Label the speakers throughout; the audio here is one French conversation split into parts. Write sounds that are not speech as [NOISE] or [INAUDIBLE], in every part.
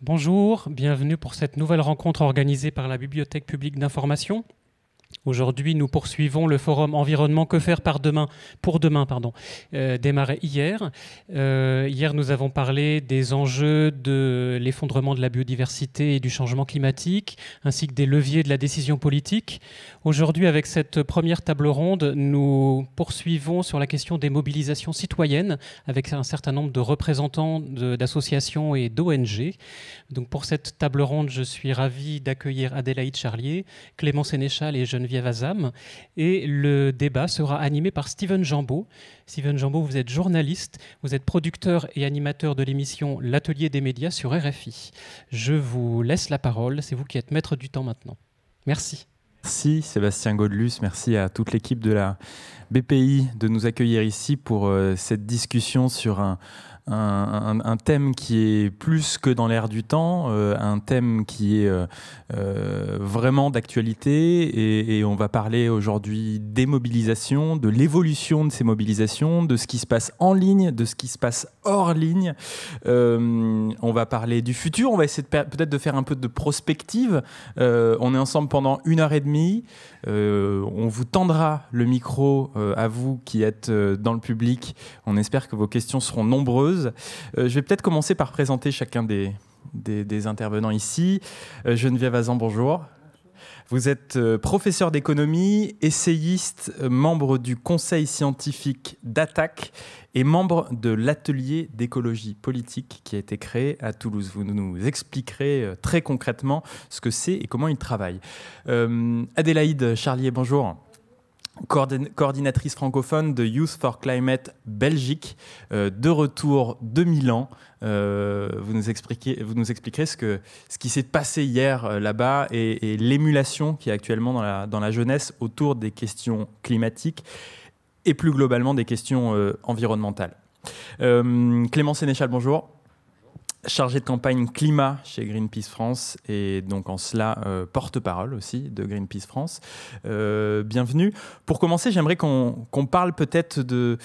Speaker 1: Bonjour, bienvenue pour cette nouvelle rencontre organisée par la Bibliothèque publique d'information. Aujourd'hui, nous poursuivons le forum environnement que faire par demain pour demain pardon euh, démarré hier. Euh, hier, nous avons parlé des enjeux de l'effondrement de la biodiversité et du changement climatique, ainsi que des leviers de la décision politique. Aujourd'hui, avec cette première table ronde, nous poursuivons sur la question des mobilisations citoyennes avec un certain nombre de représentants d'associations et d'ONG. Donc pour cette table ronde, je suis ravi d'accueillir Adélaïde Charlier, Clément Sénéchal et je Geneviève Azam. Et le débat sera animé par Steven Jambot. Steven Jambot, vous êtes journaliste, vous êtes producteur et animateur de l'émission L'Atelier des médias sur RFI. Je vous laisse la parole, c'est vous qui êtes maître du temps maintenant. Merci.
Speaker 2: Merci Sébastien Godelus, merci à toute l'équipe de la BPI de nous accueillir ici pour euh, cette discussion sur un, un, thème qui est plus que dans l'air du temps, euh, un thème qui est euh, euh, vraiment d'actualité et, on va parler aujourd'hui des mobilisations, de l'évolution de ces mobilisations, de ce qui se passe en ligne, de ce qui se passe hors ligne. on va parler du futur, on va essayer peut-être de faire un peu de prospective. on est ensemble pendant une heure et demie. on vous tendra le micro à vous qui êtes dans le public. On espère que vos questions seront nombreuses. Euh, je vais peut-être commencer par présenter chacun des, des, intervenants ici. Euh, Geneviève Azan, bonjour. Vous êtes euh, professeur d'économie, essayiste, membre du conseil scientifique d'attaque et membre de l'atelier d'écologie politique qui a été créé à Toulouse. Vous nous expliquerez très concrètement ce que c'est et comment il travaille. Adélaïde Charlier, bonjour coordinatrice francophone de Youth for Climate Belgique, euh, de retour de Milan. Euh, vous, nous vous nous expliquerez ce, que, ce qui s'est passé hier euh, là-bas et, l'émulation l'émulation qui est actuellement dans la, dans la jeunesse autour des questions climatiques et plus globalement des questions environnementales. Clément Sénéchal, bonjour chargé de campagne climat chez Greenpeace France et donc en cela euh, porte-parole aussi de Greenpeace France. Euh, bienvenue. Pour commencer, j'aimerais qu'on parle peut-être euh,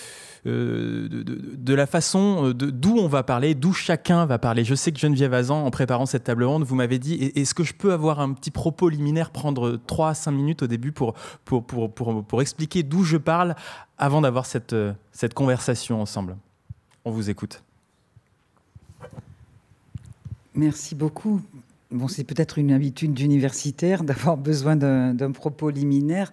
Speaker 2: de, de, la façon d'où on va parler, d'où chacun va parler. Je sais que Geneviève Azan, en préparant cette table ronde, vous m'avez dit est-ce que je peux avoir un petit propos liminaire, prendre 3 à 5 minutes au début pour, pour, pour, pour, pour expliquer d'où je parle avant d'avoir cette, cette conversation ensemble On vous écoute. Merci beaucoup.
Speaker 3: Bon, c'est peut-être une habitude d'universitaire d'avoir besoin d'un propos liminaire.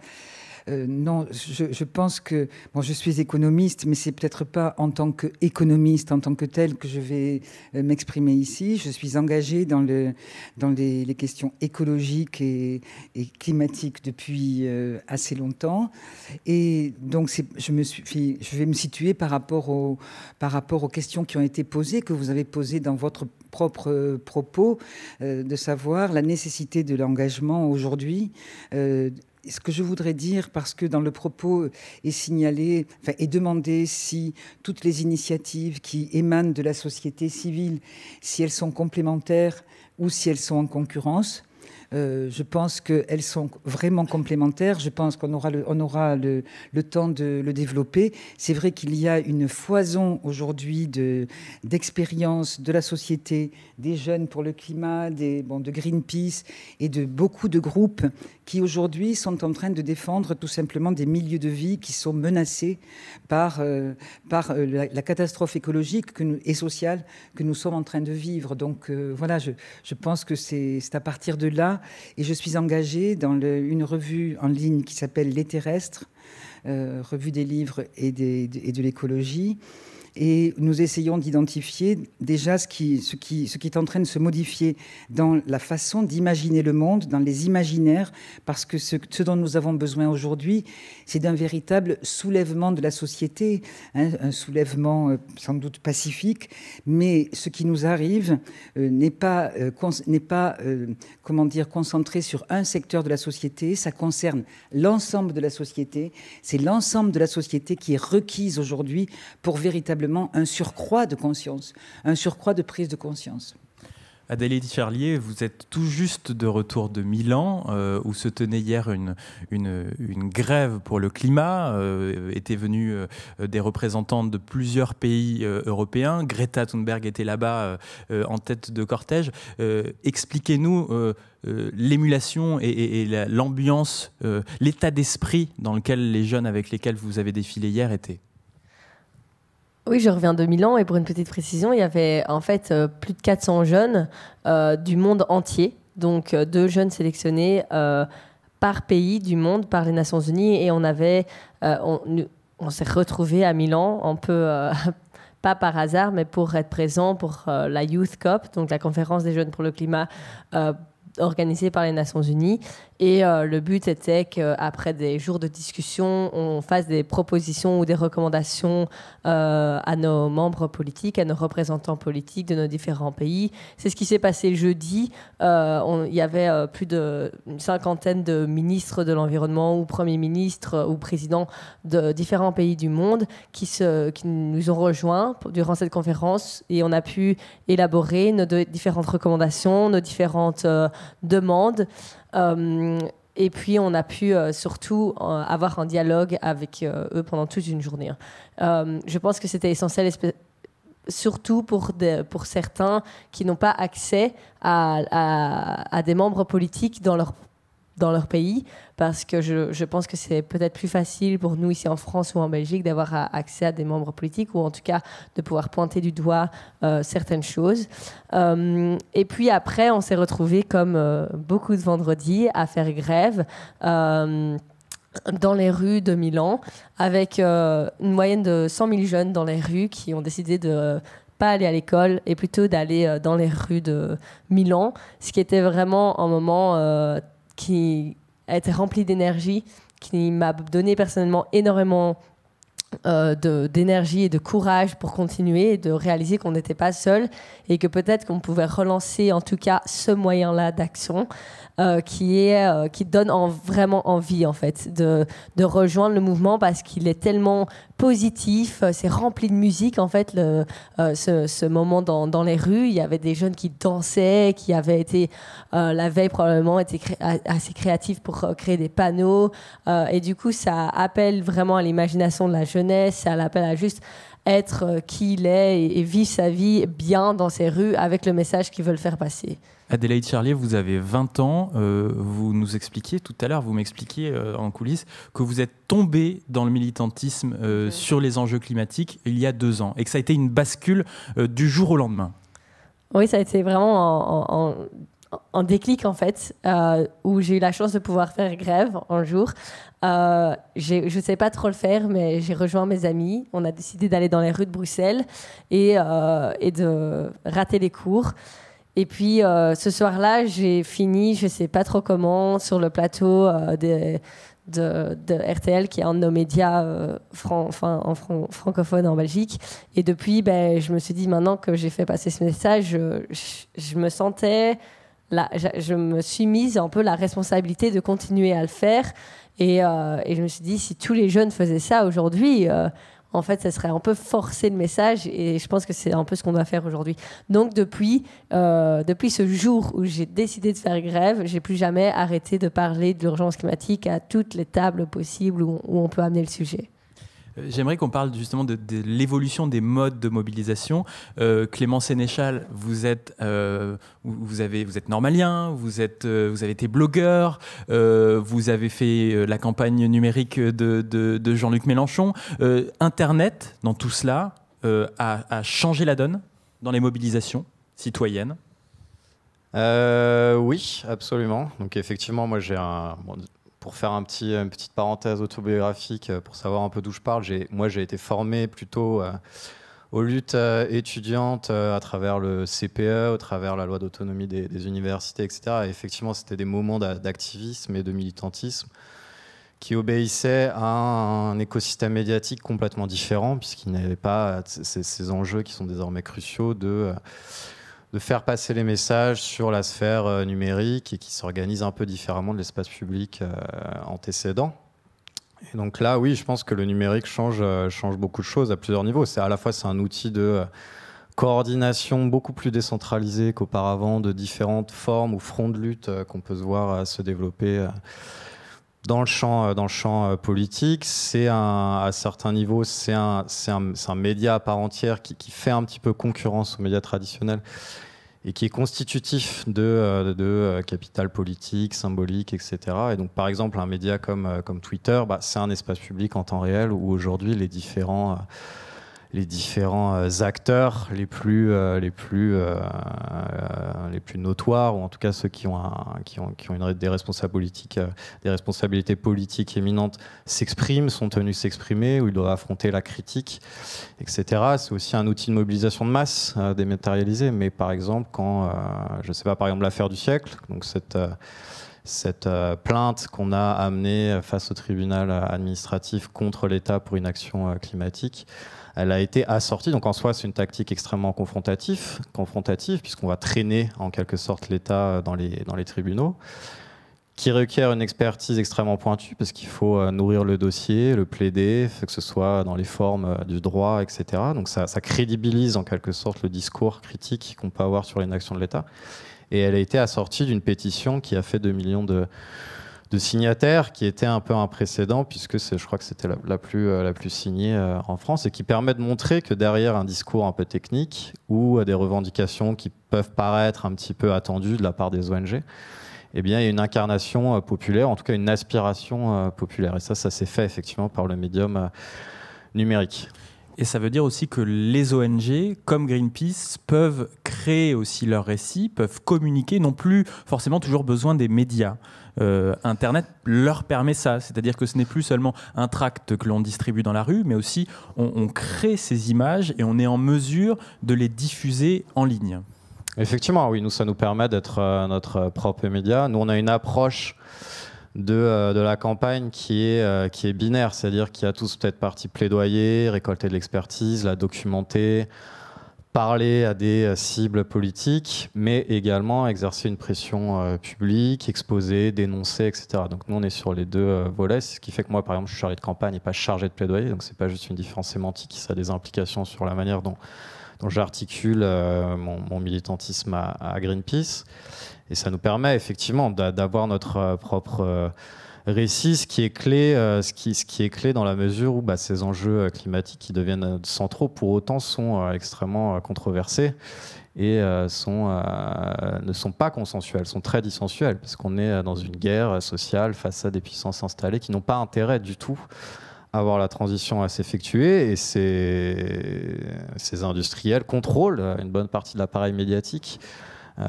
Speaker 3: Euh, non, je, pense que bon, je suis économiste, mais c'est peut-être pas en tant qu'économiste, en tant que tel, que je vais euh, m'exprimer ici. Je suis engagée dans, le, dans les, questions écologiques et, climatiques depuis euh, assez longtemps, et donc je me suis, je vais me situer par rapport par rapport aux questions qui ont été posées, que vous avez posées dans votre propre propos, de savoir la nécessité de l'engagement aujourd'hui ce que je voudrais dire, parce que dans le propos est signalé, enfin, est demandé si toutes les initiatives qui émanent de la société civile, si elles sont complémentaires ou si elles sont en concurrence. Euh, je pense qu'elles sont vraiment complémentaires. Je pense qu'on aura le, on aura le, temps de le développer. C'est vrai qu'il y a une foison aujourd'hui d'expériences de, de la société, des jeunes pour le climat, des, bon, de Greenpeace et de beaucoup de groupes qui aujourd'hui sont en train de défendre tout simplement des milieux de vie qui sont menacés par, euh, par euh, la, catastrophe écologique et sociale que nous sommes en train de vivre. Donc euh, voilà, je, je, pense que c'est à partir de là, et je suis engagée dans une revue en ligne qui s'appelle Les Terrestres, revue des livres et, des, et de l'écologie et nous essayons d'identifier déjà ce qui, ce, qui, ce qui est en train de se modifier dans la façon d'imaginer le monde, dans les imaginaires, parce que ce, dont nous avons besoin aujourd'hui, c'est d'un véritable soulèvement de la société, hein, un soulèvement euh, sans doute pacifique, mais ce qui nous arrive euh, n'est pas, euh, n'est pas comment dire, concentré sur un secteur de la société, ça concerne l'ensemble de la société, c'est l'ensemble de la société qui est requise aujourd'hui pour véritablement un surcroît de conscience, un surcroît de prise de conscience.
Speaker 2: Adélie Charlier, vous êtes tout juste de retour de Milan, euh, où se tenait hier une, grève pour le climat. Euh, étaient venus euh, des représentants de plusieurs pays européens. Greta Thunberg était là-bas en tête de cortège. Expliquez-nous l'émulation et, l'ambiance, l'état d'esprit dans lequel les jeunes avec lesquels vous avez défilé hier étaient.
Speaker 4: Oui, je reviens de Milan et pour une petite précision, il y avait en fait euh, plus de 400 jeunes euh, du monde entier, donc euh, deux jeunes sélectionnés par pays du monde, par les Nations Unies et on s'est retrouvés à Milan, un peu [LAUGHS] pas par hasard, mais pour être présent pour la Youth COP, donc la conférence des jeunes pour le climat organisée par les Nations Unies. Et euh, le but était qu'après des jours de discussion, on fasse des propositions ou des recommandations euh, à nos membres politiques, à nos représentants politiques de nos différents pays. C'est ce qui s'est passé jeudi. Euh, il y avait plus d'une cinquantaine de ministres de l'environnement ou premiers ministres ou présidents de différents pays du monde qui, se, qui nous ont rejoints durant cette conférence et on a pu élaborer nos différentes recommandations, nos différentes demandes. Euh, et puis on a pu euh, surtout euh, avoir un dialogue avec eux pendant toute une journée. Hein. je pense que c'était essentiel, surtout pour, pour certains qui n'ont pas accès à, à, des membres politiques dans leur dans leur pays, parce que je, je pense que c'est peut-être plus facile pour nous ici en France ou en Belgique d'avoir accès à des membres politiques, ou en tout cas de pouvoir pointer du doigt euh, certaines choses. Euh, et puis après, on s'est retrouvés, comme euh, beaucoup de vendredis, à faire grève dans les rues de Milan, avec une moyenne de 100 000 jeunes dans les rues qui ont décidé de ne pas aller à l'école et plutôt d'aller dans les rues de Milan, ce qui était vraiment un moment qui a été rempli d'énergie, qui m'a donné personnellement énormément euh, d'énergie et de courage pour continuer et de réaliser qu'on n'était pas seul et que peut-être qu'on pouvait relancer en tout cas ce moyen-là d'action euh, qui, est, euh, qui donne en, vraiment envie en fait de, de rejoindre le mouvement parce qu'il est tellement positif, euh, c'est rempli de musique en fait le, ce, ce, moment dans, dans, les rues. Il y avait des jeunes qui dansaient, qui avaient été la veille probablement assez créatifs pour créer des panneaux et du coup ça appelle vraiment à l'imagination de la jeunesse, ça l'appelle à juste être qui il est et, et vivre sa vie bien dans ces rues avec le message qu'ils veulent faire passer.
Speaker 2: Adélaïde Charlier, vous avez 20 ans. Euh, vous nous expliquiez tout à l'heure, vous m'expliquiez euh, en coulisses que vous êtes tombée dans le militantisme euh, sur les enjeux climatiques il y a deux ans et que ça a été une bascule du jour au lendemain.
Speaker 4: Oui, ça a été vraiment en, déclic en fait, où j'ai eu la chance de pouvoir faire grève un jour. je ne sais pas trop le faire, mais j'ai rejoint mes amis. On a décidé d'aller dans les rues de Bruxelles et, et de rater les cours et puis euh, ce soir-là, j'ai fini, je sais pas trop comment, sur le plateau euh, de, RTL, qui est un de nos médias euh, francophones enfin, en francophone en Belgique. Et depuis, ben, je me suis dit, maintenant que j'ai fait passer ce message, je, me sentais, là, je, me suis mise un peu la responsabilité de continuer à le faire. Et, et, je me suis dit, si tous les jeunes faisaient ça aujourd'hui, en fait, ça serait un peu forcer le message et je pense que c'est un peu ce qu'on doit faire aujourd'hui. Donc, depuis, euh, depuis ce jour où j'ai décidé de faire grève, j'ai plus jamais arrêté de parler de l'urgence climatique à toutes les tables possibles où on peut amener le sujet.
Speaker 2: J'aimerais qu'on parle justement de, l'évolution des modes de mobilisation. Euh, Clément Sénéchal, vous êtes, euh, vous avez, vous êtes normalien, vous êtes, euh, vous avez été blogueur, vous avez fait la campagne numérique de, Jean-Luc Mélenchon. Internet, dans tout cela,
Speaker 5: a, changé la donne dans les mobilisations citoyennes. oui, absolument. Donc effectivement, moi j'ai un, pour faire une petite parenthèse autobiographique, euh, pour savoir un peu d'où je parle, moi j'ai été formé plutôt euh, aux luttes euh, étudiantes à travers le CPE, à travers la loi d'autonomie des, universités, etc. Et effectivement, c'était des moments d'activisme et de militantisme qui obéissaient à un, écosystème médiatique complètement différent, puisqu'il n'y avait pas ces, ces, enjeux qui sont désormais cruciaux de de faire passer les messages sur la sphère euh, numérique et qui s'organise un peu différemment de l'espace public euh, antécédent. Et donc là, oui, je pense que le numérique change, euh, change beaucoup de choses à plusieurs niveaux. C'est à la fois c'est un outil de coordination beaucoup plus décentralisé qu'auparavant de différentes formes ou fronts de lutte qu'on peut se voir se développer dans le champ, euh, dans le champ euh, politique, c'est un, à certains niveaux, c'est un, un, média à part entière qui, fait un petit peu concurrence aux médias traditionnels et qui est constitutif de, euh, capital politique, symbolique, etc. Et donc, par exemple, un média comme, comme Twitter, bah, c'est un espace public en temps réel où aujourd'hui les différents les différents euh, acteurs les plus, euh, les, plus, euh, les plus notoires, ou en tout cas ceux qui ont, qui ont, qui ont une, des, responsabilités, des responsabilités politiques éminentes, s'expriment, sont tenus s'exprimer, ou ils doivent affronter la critique, etc. C'est aussi un outil de mobilisation de masse dématérialisé, mais par exemple, quand, je ne sais pas, par exemple l'affaire du siècle, donc cette plainte qu'on a amenée face au tribunal administratif contre l'État pour une action climatique elle a été assortie. Donc en soi, c'est une tactique extrêmement confrontative, puisqu'on va traîner en quelque sorte l'État dans les, dans les tribunaux qui requiert une expertise extrêmement pointue parce qu'il faut euh, nourrir le dossier, le plaider, que ce soit dans les formes euh, du droit, etc. Donc ça, ça crédibilise en quelque sorte le discours critique qu'on peut avoir sur l'inaction de l'État. Et elle a été assortie d'une pétition qui a fait 2 millions de, de signataires qui était un peu un précédent puisque je crois que c'était la, plus, euh, la plus signée euh, en France et qui permet de montrer que derrière un discours un peu technique ou euh, des revendications qui peuvent paraître un petit peu attendues de la part des ONG, eh bien, il y a une incarnation populaire, en tout cas une aspiration populaire. Et ça, ça s'est fait effectivement par le médium numérique. Et ça veut dire aussi que
Speaker 2: les ONG, comme Greenpeace, peuvent créer aussi leur récit, peuvent communiquer, n'ont plus forcément toujours besoin des médias. Euh, Internet leur permet ça. C'est-à-dire que ce n'est plus seulement un tract que l'on distribue dans la rue, mais aussi on, crée ces images et on
Speaker 5: est en mesure de les diffuser en ligne. Effectivement, oui, nous, ça nous permet d'être euh, notre propre média. Nous, on a une approche de, euh, la campagne qui est, qui est binaire, c'est-à-dire qu'il y a tous peut-être partie plaidoyer, récolter de l'expertise, la documenter, parler à des euh, cibles politiques, mais également exercer une pression euh, publique, exposer, dénoncer, etc. Donc nous, on est sur les deux euh, volets, ce qui fait que moi, par exemple, je suis chargé de campagne et pas chargé de plaidoyer, donc c'est pas juste une différence sémantique, ça a des implications sur la manière dont, j'articule mon, militantisme à, Greenpeace. Et ça nous permet effectivement d'avoir notre propre récit, ce qui est clé, euh, ce, qui, est clé dans la mesure où bah, ces enjeux euh, climatiques qui deviennent euh, centraux pour autant sont extrêmement controversés et ne sont pas consensuels, sont très dissensuels, parce qu'on est dans une guerre sociale face à des puissances installées qui n'ont pas intérêt du tout à voir la transition à s'effectuer, et ces industriels contrôlent une bonne partie de l'appareil médiatique euh,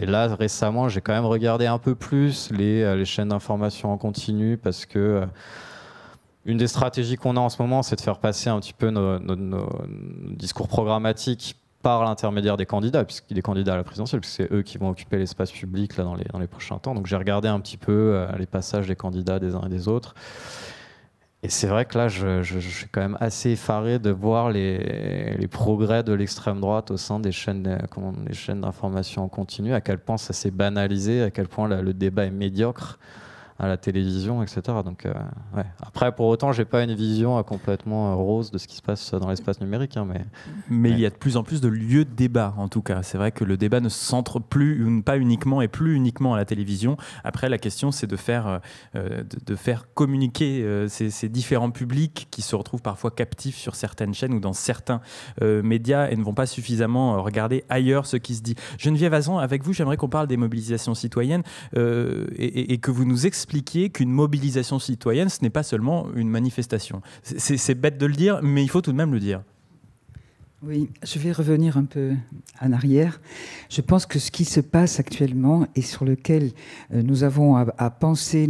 Speaker 5: et là, récemment, j'ai quand même regardé un peu plus les, euh, chaînes d'information en continu parce que euh, une des stratégies qu'on a en ce moment, c'est de faire passer un petit peu nos, discours programmatiques par l'intermédiaire des candidats, puisqu'il est candidat à la présidentielle, puisque c'est eux qui vont occuper l'espace public là, dans, dans les prochains temps. Donc j'ai regardé un petit peu les passages des candidats des uns et des autres. Et c'est vrai que là, je, suis quand même assez effaré de voir les, progrès de l'extrême droite au sein des chaînes, euh, chaînes d'information en continu, à quel point ça s'est banalisé, à quel point le débat est médiocre à la télévision, etc. Donc, euh, Après, pour autant, j'ai pas une vision euh, complètement euh, rose de ce qui se passe dans l'espace numérique. Hein, mais
Speaker 2: mais il y a de plus en plus de lieux de débat, en tout cas. C'est vrai que le débat ne se centre plus, pas uniquement et plus uniquement à la télévision. Après, la question, c'est de faire, de, faire communiquer ces, différents publics qui se retrouvent parfois captifs sur certaines chaînes ou dans certains médias et ne vont pas suffisamment regarder ailleurs ce qui se dit. Geneviève Azan, avec vous, j'aimerais qu'on parle des mobilisations citoyennes et, et que vous nous expliquiez qu'une mobilisation citoyenne, ce n'est pas seulement une manifestation. C'est bête de le dire, mais il faut tout de même le dire.
Speaker 3: Oui, je vais revenir un peu en arrière. Je pense que ce qui se passe actuellement et sur lequel euh, nous avons à, penser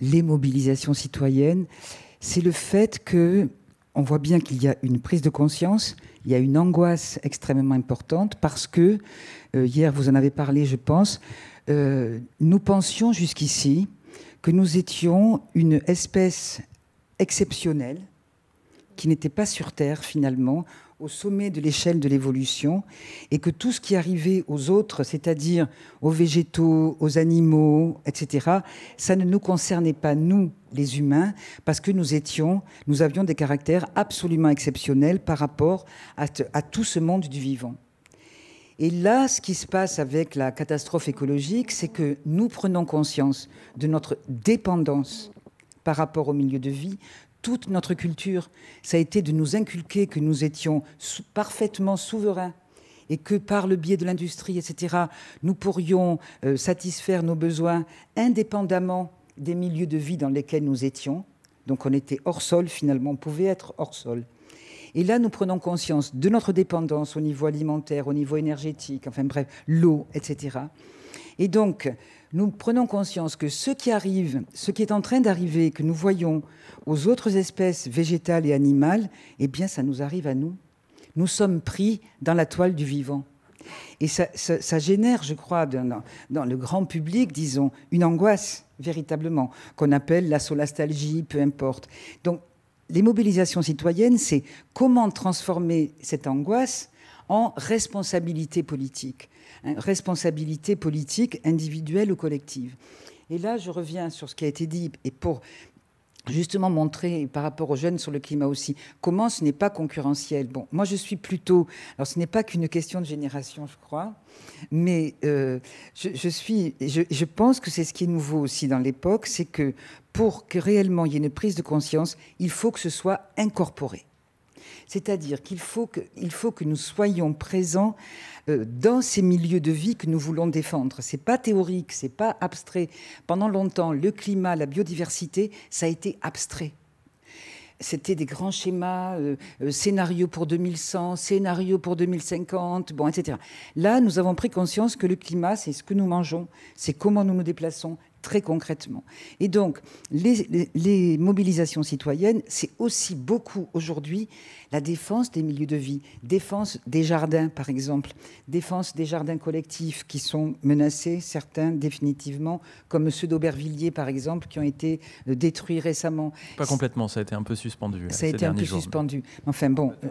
Speaker 3: les mobilisations citoyennes, c'est le fait que on voit bien qu'il y a une prise de conscience, il y a une angoisse extrêmement importante parce que euh, hier vous en avez parlé, je pense, euh, nous pensions jusqu'ici que nous étions une espèce exceptionnelle qui n'était pas sur Terre finalement, au sommet de l'échelle de l'évolution, et que tout ce qui arrivait aux autres, c'est-à-dire aux végétaux, aux animaux, etc., ça ne nous concernait pas, nous, les humains, parce que nous étions, nous avions des caractères absolument exceptionnels par rapport à tout ce monde du vivant. Et là, ce qui se passe avec la catastrophe écologique, c'est que nous prenons conscience de notre dépendance par rapport au milieu de vie. Toute notre culture, ça a été de nous inculquer que nous étions parfaitement souverains et que par le biais de l'industrie, etc., nous pourrions euh, satisfaire nos besoins indépendamment des milieux de vie dans lesquels nous étions. Donc on était hors sol finalement, on pouvait être hors sol. Et là, nous prenons conscience de notre dépendance au niveau alimentaire, au niveau énergétique, enfin bref, l'eau, etc. Et donc, nous prenons conscience que ce qui arrive, ce qui est en train d'arriver, que nous voyons aux autres espèces végétales et animales, eh bien, ça nous arrive à nous. Nous sommes pris dans la toile du vivant. Et ça, génère, je crois, dans, dans, le grand public, disons, une angoisse, véritablement, qu'on appelle la solastalgie, peu importe. Donc, les mobilisations citoyennes, c'est comment transformer cette angoisse en responsabilité politique, hein, responsabilité politique individuelle ou collective. Et là, je reviens sur ce qui a été dit, et pour justement montrer par rapport aux jeunes sur le climat aussi comment ce n'est pas concurrentiel. Bon, moi je suis plutôt, alors ce n'est pas qu'une question de génération, je crois, mais euh, je, suis, je, je pense que c'est ce qui est nouveau aussi dans l'époque, c'est que pour que réellement il y ait une prise de conscience, il faut que ce soit incorporé. C'est-à-dire qu'il faut, que, nous soyons présents euh, dans ces milieux de vie que nous voulons défendre. Ce n'est pas théorique, ce n'est pas abstrait. Pendant longtemps, le climat, la biodiversité, ça a été abstrait c'était des grands schémas, scénarios euh, euh, scénario pour 2100, scénario pour 2050, bon, etc. Là, nous avons pris conscience que le climat, c'est ce que nous mangeons, c'est comment nous nous déplaçons, très concrètement. Et donc, les, mobilisations citoyennes, c'est aussi beaucoup aujourd'hui la défense des milieux de vie, défense des jardins, par exemple, défense des jardins collectifs qui sont menacés, certains définitivement, comme ceux d'Aubervilliers, par exemple, qui ont été euh, détruits récemment. Pas
Speaker 2: complètement, ça a été un peu suspendu. Ça a été un peu suspendu.
Speaker 3: Enfin bon. Euh,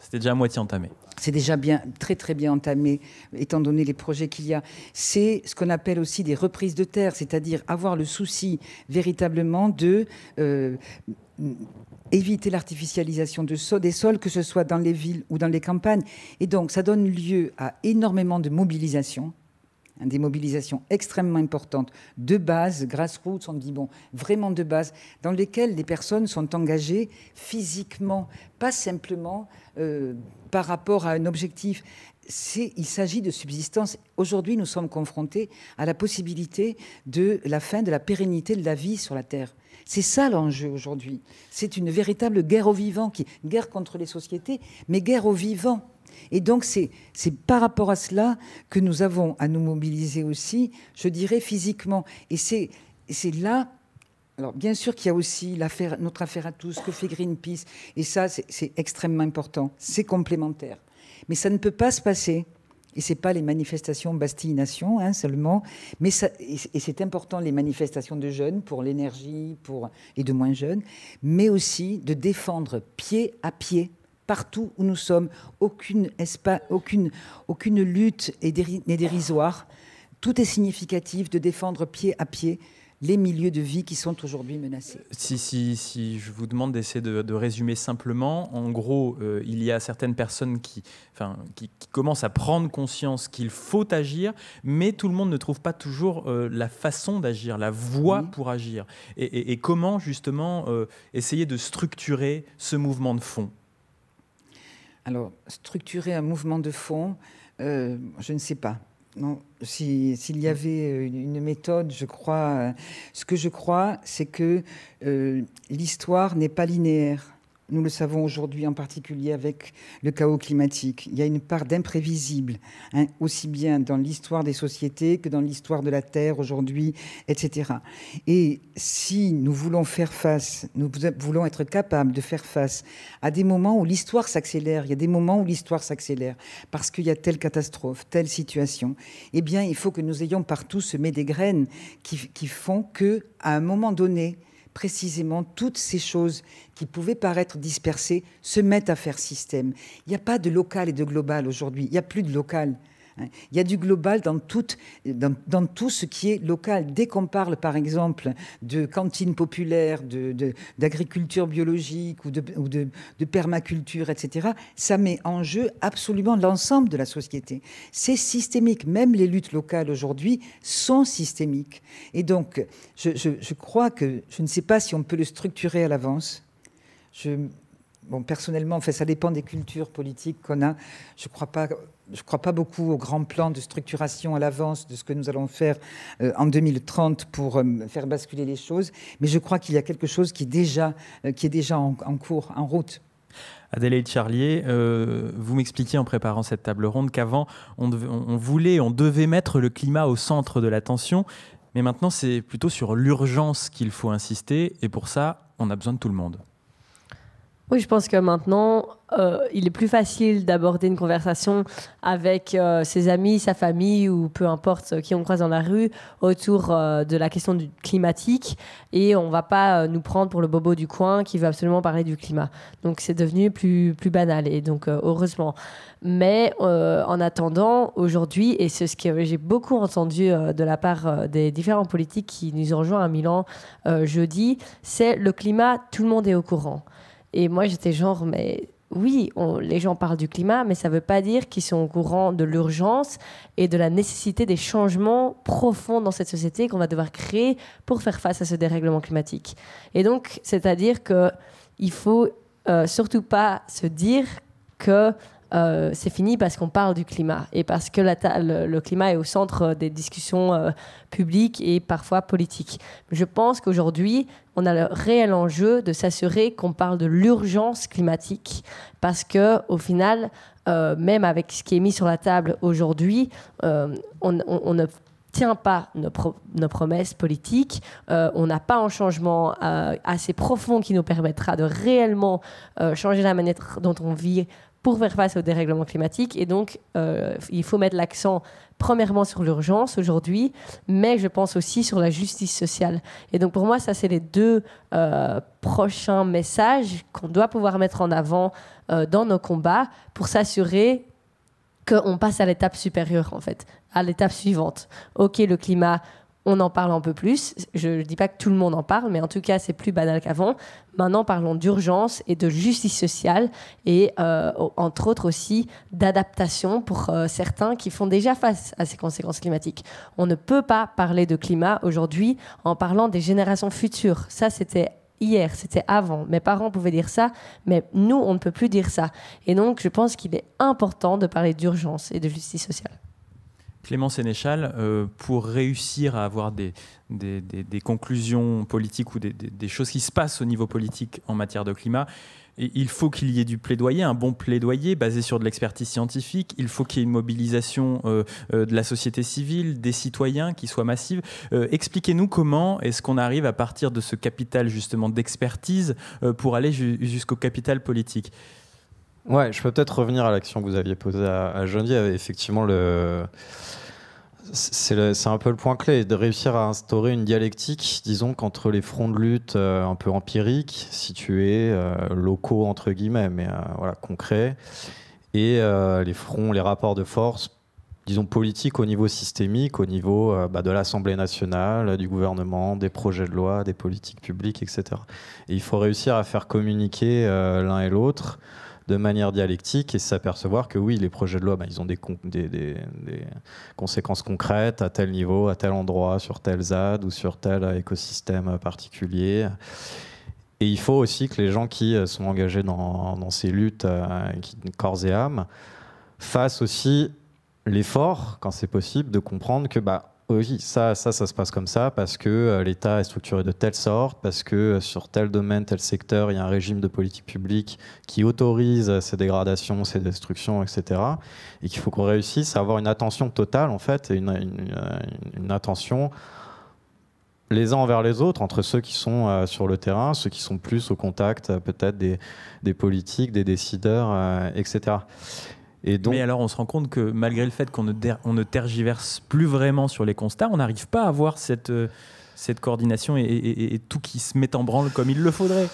Speaker 2: c'était déjà à moitié entamé.
Speaker 3: C'est déjà bien, très très bien entamé, étant donné les projets qu'il y a. C'est ce qu'on appelle aussi des reprises de terre, c'est-à-dire avoir le souci véritablement de euh, éviter l'artificialisation des sols, que ce soit dans les villes ou dans les campagnes. Et donc, ça donne lieu à énormément de mobilisation Hein, des mobilisations extrêmement importantes, de base, grassroots, on dit bon, vraiment de base, dans lesquelles les personnes sont engagées physiquement, pas simplement euh, par rapport à un objectif. Il s'agit de subsistance. Aujourd'hui, nous sommes confrontés à la possibilité de la fin de la pérennité de la vie sur la Terre. C'est ça l'enjeu aujourd'hui. C'est une véritable guerre aux vivants, qui, guerre contre les sociétés, mais guerre aux vivants et donc, c'est par rapport à cela que nous avons à nous mobiliser aussi, je dirais, physiquement. Et c'est là alors, bien sûr qu'il y a aussi notre affaire à tous, que fait Greenpeace, et ça, c'est extrêmement important, c'est complémentaire. Mais ça ne peut pas se passer, et ce n'est pas les manifestations Bastille-Nation hein, seulement, mais et c'est important les manifestations de jeunes pour l'énergie et de moins jeunes, mais aussi de défendre pied à pied partout où nous sommes. Aucune, aucune, aucune lutte n'est dérisoire. Tout est significatif de défendre pied à pied les milieux de vie qui sont aujourd'hui
Speaker 2: menacés. Si, si, je vous demande d'essayer de, résumer simplement, en gros, euh, il y a certaines personnes qui, enfin, qui, commencent à prendre conscience qu'il faut agir, mais tout le monde ne trouve pas toujours euh, la façon d'agir, la voie pour agir. Et, comment justement euh, essayer de structurer ce mouvement de fond alors,
Speaker 3: structurer un mouvement de fond, euh, je ne sais pas. Non, s'il y avait euh, une méthode, je crois. Euh, ce que je crois, c'est que l'histoire n'est pas linéaire nous le savons aujourd'hui en particulier avec le chaos climatique. Il y a une part d'imprévisible, hein, aussi bien dans l'histoire des sociétés que dans l'histoire de la Terre aujourd'hui, etc. Et si nous voulons faire face, nous voulons être capables de faire face à des moments où l'histoire s'accélère, il y a des moments où l'histoire s'accélère, parce qu'il y a telle catastrophe, telle situation, eh bien, il faut que nous ayons partout semé des graines qui, qui font que, à un moment donné, précisément toutes ces choses qui pouvaient paraître dispersées se mettent à faire système. Il n'y a pas de local et de global aujourd'hui. Il n'y a plus de local. Hein. Il y a du global dans tout, dans, tout ce qui est local. Dès qu'on parle, par exemple, de cantines populaires, d'agriculture de, d'agriculture biologique ou, de, de, permaculture, etc., ça met en jeu absolument l'ensemble de la société. C'est systémique. Même les luttes locales aujourd'hui sont systémiques. Et donc, je, je, je crois que je ne sais pas si on peut le structurer à l'avance. Je, bon, personnellement, ça dépend des cultures politiques qu'on a. Je ne crois pas je crois pas beaucoup au grand plan de structuration à l'avance de ce que nous allons faire euh, en 2030 pour euh, faire basculer les choses, mais je crois qu'il y a quelque chose qui est déjà, euh, qui est déjà en, cours, en route.
Speaker 2: Adélaïde Charlier, vous m'expliquiez en préparant cette table ronde qu'avant, on, on voulait, on devait mettre le climat au centre de l'attention, mais maintenant c'est plutôt sur l'urgence qu'il faut insister, et pour ça, on a besoin de tout le monde.
Speaker 4: Oui, je pense que maintenant, euh, il est plus facile d'aborder une conversation avec euh, ses amis, sa famille ou peu importe euh, qui on croise dans la rue autour de la question du climatique et on ne va pas nous prendre pour le bobo du coin qui veut absolument parler du climat. Donc c'est devenu plus, plus banal et donc heureusement. Mais en attendant, aujourd'hui, et c'est ce que j'ai beaucoup entendu de la part des différents politiques qui nous ont rejoints à Milan jeudi, c'est le climat, tout le monde est au courant. Et moi, j'étais genre, mais oui, les gens parlent du climat, mais ça ne veut pas dire qu'ils sont au courant de l'urgence et de la nécessité des changements profonds dans cette société qu'on va devoir créer pour faire face à ce dérèglement climatique. Et donc, c'est-à-dire qu'il ne faut euh, surtout pas se dire que euh, c'est fini parce qu'on parle du climat et parce que la le, climat est au centre euh, des discussions euh, publiques et parfois politiques. Je pense qu'aujourd'hui, on a le réel enjeu de s'assurer qu'on parle de l'urgence climatique parce que au final, même avec ce qui est mis sur la table aujourd'hui, on, ne tient pas nos, promesses politiques, on n'a pas un changement assez profond qui nous permettra de réellement changer la manière dont on vit pour faire face au dérèglement climatique. Et donc, euh, il faut mettre l'accent premièrement sur l'urgence aujourd'hui, mais je pense aussi sur la justice sociale. Et donc, pour moi, ça, c'est les deux euh, prochains messages qu'on doit pouvoir mettre en avant euh, dans nos combats pour s'assurer qu'on passe à l'étape supérieure, en fait, à l'étape suivante. OK, le climat, on en parle un peu plus. Je ne dis pas que tout le monde en parle, mais en tout cas, c'est plus banal qu'avant. Maintenant, parlons d'urgence et de justice sociale et, euh, entre autres, aussi d'adaptation pour euh, certains qui font déjà face à ces conséquences climatiques. On ne peut pas parler de climat aujourd'hui en parlant des générations futures. Ça, c'était hier, c'était avant. Mes parents pouvaient dire ça, mais nous, on ne peut plus dire ça. Et donc, je pense qu'il est important de parler d'urgence et de justice sociale.
Speaker 2: Clément Sénéchal, euh, pour réussir à avoir des, conclusions politiques ou des, choses qui se passent au niveau politique en matière de climat, il faut qu'il y ait du plaidoyer, un bon plaidoyer basé sur de l'expertise scientifique. Il faut qu'il y ait une mobilisation euh, euh, de la société civile, des citoyens qui soit massive. Expliquez-nous comment est-ce qu'on arrive à partir de ce capital
Speaker 5: justement d'expertise pour aller jusqu'au capital politique. Ouais, je peux peut-être revenir à l'action que vous aviez posée à, jeudi, Effectivement, le... c'est un peu le point clé, de réussir à instaurer une dialectique, disons, qu'entre les fronts de lutte euh, un peu empiriques, situés, euh, locaux, entre guillemets, mais euh, voilà, concrets, et les fronts, les rapports de force, disons, politiques au niveau systémique, au niveau bah, de l'Assemblée nationale, du gouvernement, des projets de loi, des politiques publiques, etc. Et il faut réussir à faire communiquer l'un et l'autre de manière dialectique et s'apercevoir que oui, les projets de loi, bah, ils ont des, conséquences concrètes à tel niveau, à tel endroit, sur tel ZAD ou sur tel écosystème particulier. Et il faut aussi que les gens qui euh, sont engagés dans, ces luttes euh, corps et âme fassent aussi l'effort, quand c'est possible, de comprendre que bah, oui, ça, ça, ça se passe comme ça parce que euh, l'État est structuré de telle sorte, parce que euh, sur tel domaine, tel secteur, il y a un régime de politique publique qui autorise euh, ces dégradations, ces destructions, etc. Et qu'il faut qu'on réussisse à avoir une attention totale, en fait, une, attention les uns envers les autres, entre ceux qui sont sur le terrain, ceux qui sont plus au contact peut-être des, politiques, des décideurs, etc. Mais alors, on se rend compte que malgré le fait qu'on ne, on tergiverse plus
Speaker 2: vraiment sur les constats, on n'arrive pas à avoir cette, euh, coordination et, tout qui se met en
Speaker 5: branle comme il le faudrait.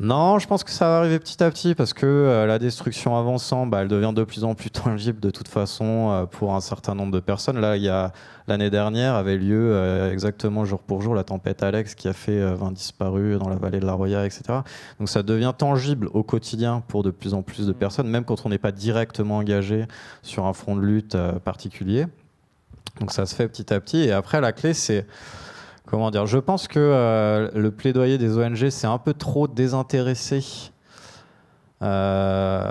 Speaker 5: Non, je pense que ça va arriver petit à petit parce que euh, la destruction avançant, bah, elle devient de plus en plus [LAUGHS] tangible de toute façon euh, pour un certain nombre de personnes. Là, il y a l'année dernière avait lieu euh, exactement jour pour jour la tempête Alex qui a fait 20 disparus dans la vallée de la Roya, etc. Donc ça devient tangible au quotidien pour de plus en plus de mmh. personnes, même quand on n'est pas directement engagé sur un front de lutte particulier. Donc ça se fait petit à petit. Et après, la clé, c'est dire Je pense que euh, le plaidoyer des ONG, c'est un peu trop désintéressé. Euh,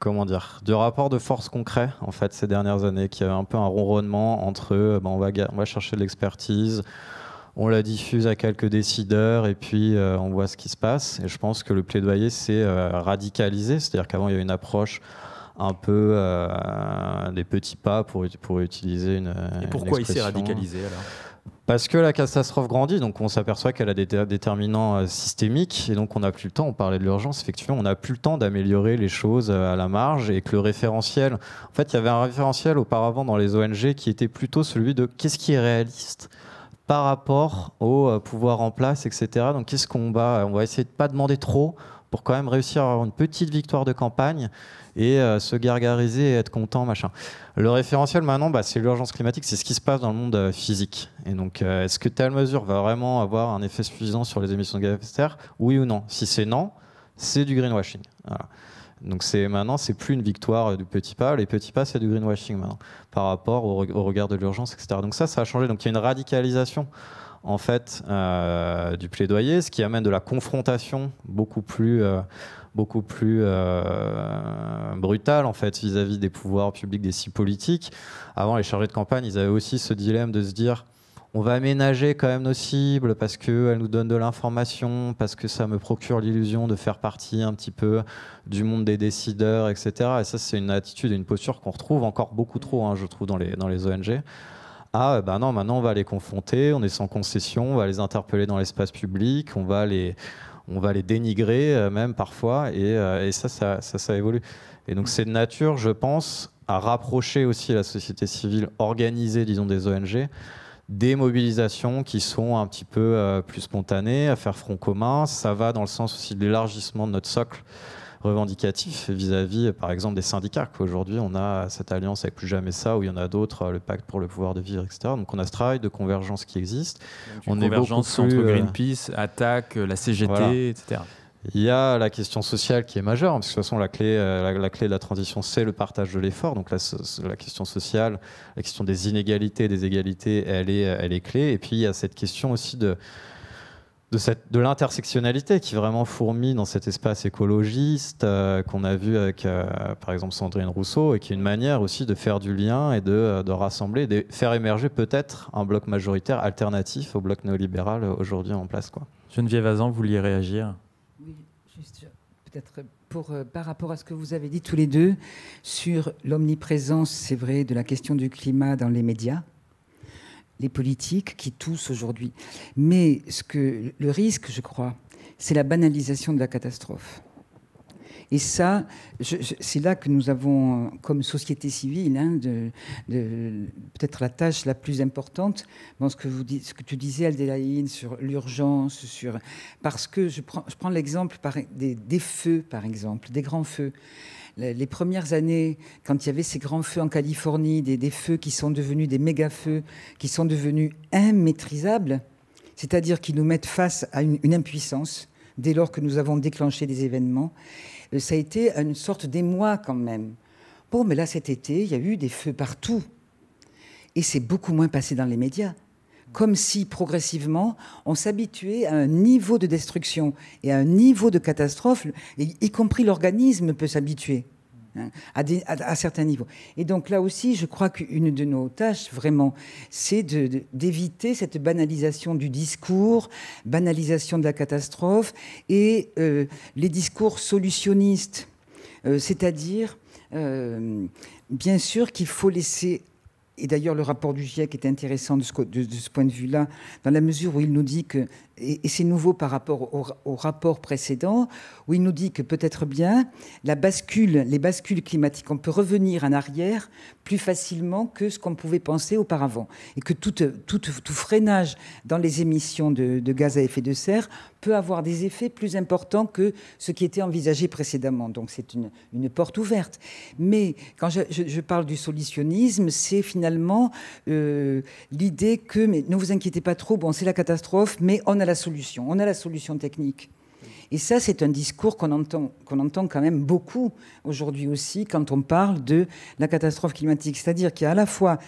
Speaker 5: comment dire Du rapport de force concret, en fait, ces dernières années, qui avait un peu un ronronnement entre euh, ben, on, va, chercher de l'expertise, on la diffuse à quelques décideurs et puis on voit ce qui se passe. Et je pense que le plaidoyer s'est radicalisé, c'est-à-dire qu'avant il y a une approche un peu des petits pas pour, pour utiliser une. Et pourquoi il s'est radicalisé alors parce que la catastrophe grandit, donc on s'aperçoit qu'elle a des déterminants euh, systémiques, et donc on n'a plus le temps, on parlait de l'urgence, effectivement, on n'a plus le temps d'améliorer les choses euh, à la marge, et que le référentiel, en fait, il y avait un référentiel auparavant dans les ONG qui était plutôt celui de qu'est-ce qui est réaliste par rapport au euh, pouvoir en place, etc. Donc qu'est-ce qu'on va, on va essayer de pas demander trop pour quand même réussir à avoir une petite victoire de campagne et euh, se gargariser et être content, machin. Le référentiel maintenant, bah, c'est l'urgence climatique, c'est ce qui se passe dans le monde euh, physique. Et donc, euh, est-ce que telle mesure va vraiment avoir un effet suffisant sur les émissions de gaz à effet de serre Oui ou non Si c'est non, c'est du greenwashing. Voilà. Donc c'est maintenant, c'est plus une victoire du petit pas. Les petits pas, c'est du greenwashing maintenant, par rapport au, regard de l'urgence, etc. Donc ça, ça a changé. Donc il y a une radicalisation en fait du plaidoyer, ce qui amène de la confrontation beaucoup plus beaucoup plus euh, brutale en fait vis-à-vis des pouvoirs publics, des six politiques. Avant, les chargés de campagne, ils avaient aussi ce dilemme de se dire on va aménager quand même nos cibles parce qu'elles nous donnent de l'information, parce que ça me procure l'illusion de faire partie un petit peu du monde des décideurs, etc. Et ça, c'est une attitude et une posture qu'on retrouve encore beaucoup trop, hein, je trouve, dans les, dans les ONG. Ah ben non, maintenant on va les confronter, on est sans concession, on va les interpeller dans l'espace public, on va les, on va les dénigrer euh, même parfois, et, euh, ça, ça, ça, évolue. Et donc c'est de nature, je pense, à rapprocher aussi la société civile organisée, disons, des ONG, des mobilisations qui sont un petit peu euh, plus spontanées, à faire front commun. Ça va dans le sens aussi de l'élargissement de notre socle revendicatif vis-à-vis, par exemple, des syndicats. Aujourd'hui, on a cette alliance avec plus jamais ça, où il y en a d'autres, euh, le pacte pour le pouvoir de vivre, etc. Donc on a ce travail de convergence qui existe. on convergence est plus, entre euh, Greenpeace, Attaque, euh, la CGT, etc. Il y a la question sociale qui est majeure, parce que de toute façon, la clé, la, clé de la transition, c'est le partage de l'effort. Donc la, la, question sociale, la question des inégalités, des égalités, elle est, elle est clé. Et puis il y a cette question aussi de de, cette, de l'intersectionnalité qui vraiment fourmille dans cet espace écologiste euh, qu'on a vu avec, euh, par exemple, Sandrine Rousseau, et qui est une manière aussi de faire du lien et de, euh, rassembler, de faire émerger peut-être un bloc majoritaire alternatif au bloc néolibéral aujourd'hui en place. Quoi. Geneviève Azan, vous vouliez réagir
Speaker 3: Oui, juste peut-être pour, par rapport à ce que vous avez dit tous les deux sur l'omniprésence, c'est vrai, de la question du climat dans les médias les politiques qui tous aujourd'hui. Mais ce que, le risque, je crois, c'est la banalisation de la catastrophe. Et ça, c'est là que nous avons, comme société civile, hein, de, peut-être la tâche la plus importante. Bon, ce, que vous, ce que tu disais, Aldélaïne, sur l'urgence, sur parce que je prends, je prends l'exemple des, feux, par exemple, des grands feux les premières années, quand il y avait ces grands feux en Californie, des, feux qui sont devenus des méga-feux, qui sont devenus immaîtrisables, c'est-à-dire qui nous mettent face à une, une, impuissance dès lors que nous avons déclenché des événements, euh, ça a été une sorte d'émoi quand même. Bon, mais là, cet été, il y a eu des feux partout. Et c'est beaucoup moins passé dans les médias comme si progressivement on s'habituait à un niveau de destruction et à un niveau de catastrophe, y compris l'organisme peut s'habituer. Hein, à, à, certains niveaux. Et donc là aussi, je crois qu'une de nos tâches, vraiment, c'est d'éviter cette banalisation du discours, banalisation de la catastrophe, et euh, les discours solutionnistes, euh, c'est-à-dire, euh, bien sûr qu'il faut laisser et d'ailleurs, le rapport du GIEC est intéressant de ce, ce point de vue-là, dans la mesure où il nous dit que et, c'est nouveau par rapport au, rapport précédent, où il nous dit que peut-être bien la bascule, les bascules climatiques, on peut revenir en arrière plus facilement que ce qu'on pouvait penser auparavant, et que tout, tout, tout freinage dans les émissions de, gaz à effet de serre peut avoir des effets plus importants que ce qui était envisagé précédemment. Donc c'est une, porte ouverte. Mais quand je, parle du solutionnisme, c'est finalement euh, l'idée que, mais ne vous inquiétez pas trop, bon c'est la catastrophe, mais on a la solution, on a la solution technique. Et ça, c'est un discours qu'on entend, qu'on entend quand même beaucoup aujourd'hui aussi quand on parle de la catastrophe climatique. C'est-à-dire qu'il y a à la fois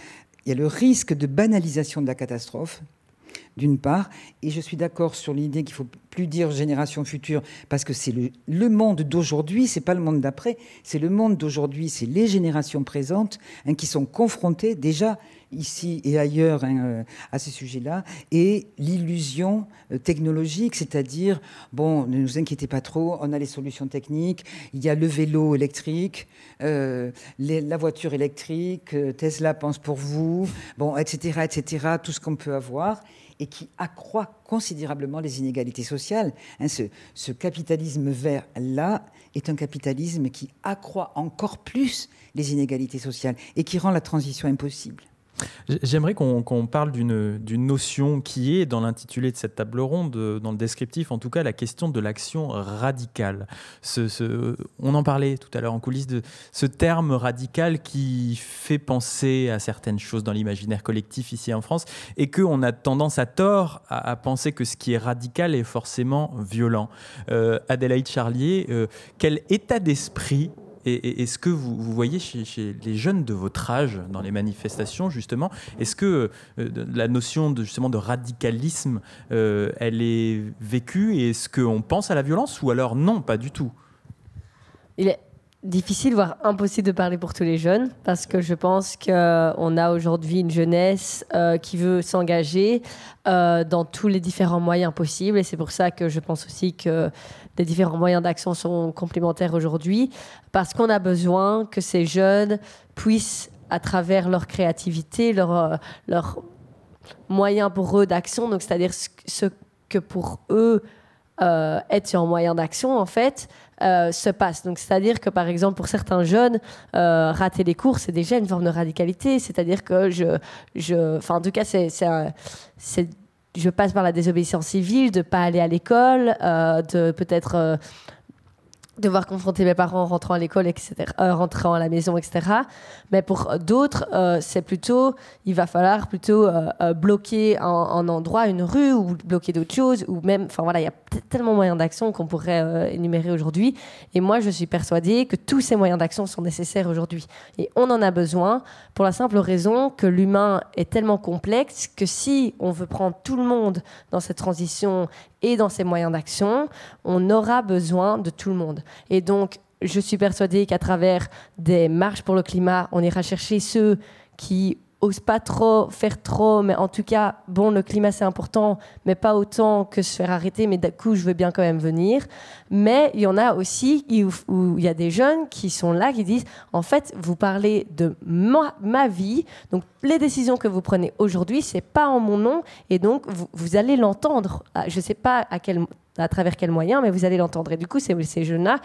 Speaker 3: il y a le risque de banalisation de la catastrophe, d'une part, et je suis d'accord sur l'idée qu'il faut plus dire génération future, parce que c'est le, monde d'aujourd'hui, c'est pas le monde d'après, c'est le monde d'aujourd'hui, c'est les générations présentes hein, qui sont confrontées déjà ici et ailleurs hein, euh, à ces sujets-là, et l'illusion euh, technologique, c'est-à-dire, bon, ne nous inquiétez pas trop, on a les solutions techniques, il y a le vélo électrique, euh, la voiture électrique, Tesla pense pour vous, bon, etc., etc., tout ce qu'on peut avoir et qui accroît considérablement les inégalités sociales. Hein, ce, ce, capitalisme vert-là est un capitalisme qui accroît encore plus les inégalités sociales et qui rend la transition impossible.
Speaker 2: J'aimerais qu'on parle d'une notion qui est dans l'intitulé de cette table ronde, euh, dans le descriptif en tout cas, la question de l'action radicale. on en parlait tout à l'heure en coulisses de ce terme radical qui fait penser à certaines choses dans l'imaginaire collectif ici en France et qu'on a tendance à tort à, penser que ce qui est radical est forcément violent. Euh, Adélaïde Charlier, euh, quel état d'esprit et, est-ce que vous, voyez chez, les jeunes de votre âge, dans les manifestations justement, est-ce que euh, la notion de, justement de radicalisme, euh, elle est vécue et est-ce qu'on pense à la violence ou alors non, pas du tout
Speaker 4: difficile, voire impossible de parler pour tous les jeunes, parce que je pense qu'on euh, a aujourd'hui une jeunesse euh, qui veut s'engager euh, dans tous les différents moyens possibles, et c'est pour ça que je pense aussi que les différents moyens d'action sont complémentaires aujourd'hui, parce qu'on a besoin que ces jeunes puissent, à travers leur créativité, leurs moyens pour eux d'action, donc c'est-à-dire ce que pour eux être en un moyen d'action, en fait, euh, se passe. Donc, c'est-à-dire que, par exemple, pour certains jeunes, euh, rater les cours, c'est déjà une forme de radicalité. C'est-à-dire que je, je, enfin, en tout cas, c'est, je passe par la désobéissance civile, de pas aller à l'école, euh, de peut-être devoir confronter mes parents en rentrant à l'école, etc., euh, rentrant à la maison, etc. Mais pour d'autres, euh, c'est plutôt, il va falloir plutôt euh, bloquer un, endroit, une rue, ou bloquer d'autres choses, ou même, enfin voilà, il y a tellement de moyens d'action qu'on pourrait énumérer aujourd'hui. Et moi, je suis persuadée que tous ces moyens d'action sont nécessaires aujourd'hui. Et on en a besoin pour la simple raison que l'humain est tellement complexe que si on veut prendre tout le monde dans cette transition et dans ces moyens d'action, on aura besoin de tout le monde. Et donc, je suis persuadée qu'à travers des marches pour le climat, on ira chercher ceux qui ose pas trop faire trop, mais en tout cas, bon, le climat c'est important, mais pas autant que se faire arrêter, mais d'un coup, je veux bien quand même venir. Mais il y en a aussi où il y a des jeunes qui sont là, qui disent, en fait, vous parlez de ma, vie, donc les décisions que vous prenez aujourd'hui, c'est pas en mon nom, et donc vous, vous allez l'entendre. Ah, je sais pas à quel à travers quels moyens, mais vous allez l'entendre. Et du coup, ces, ces jeunes-là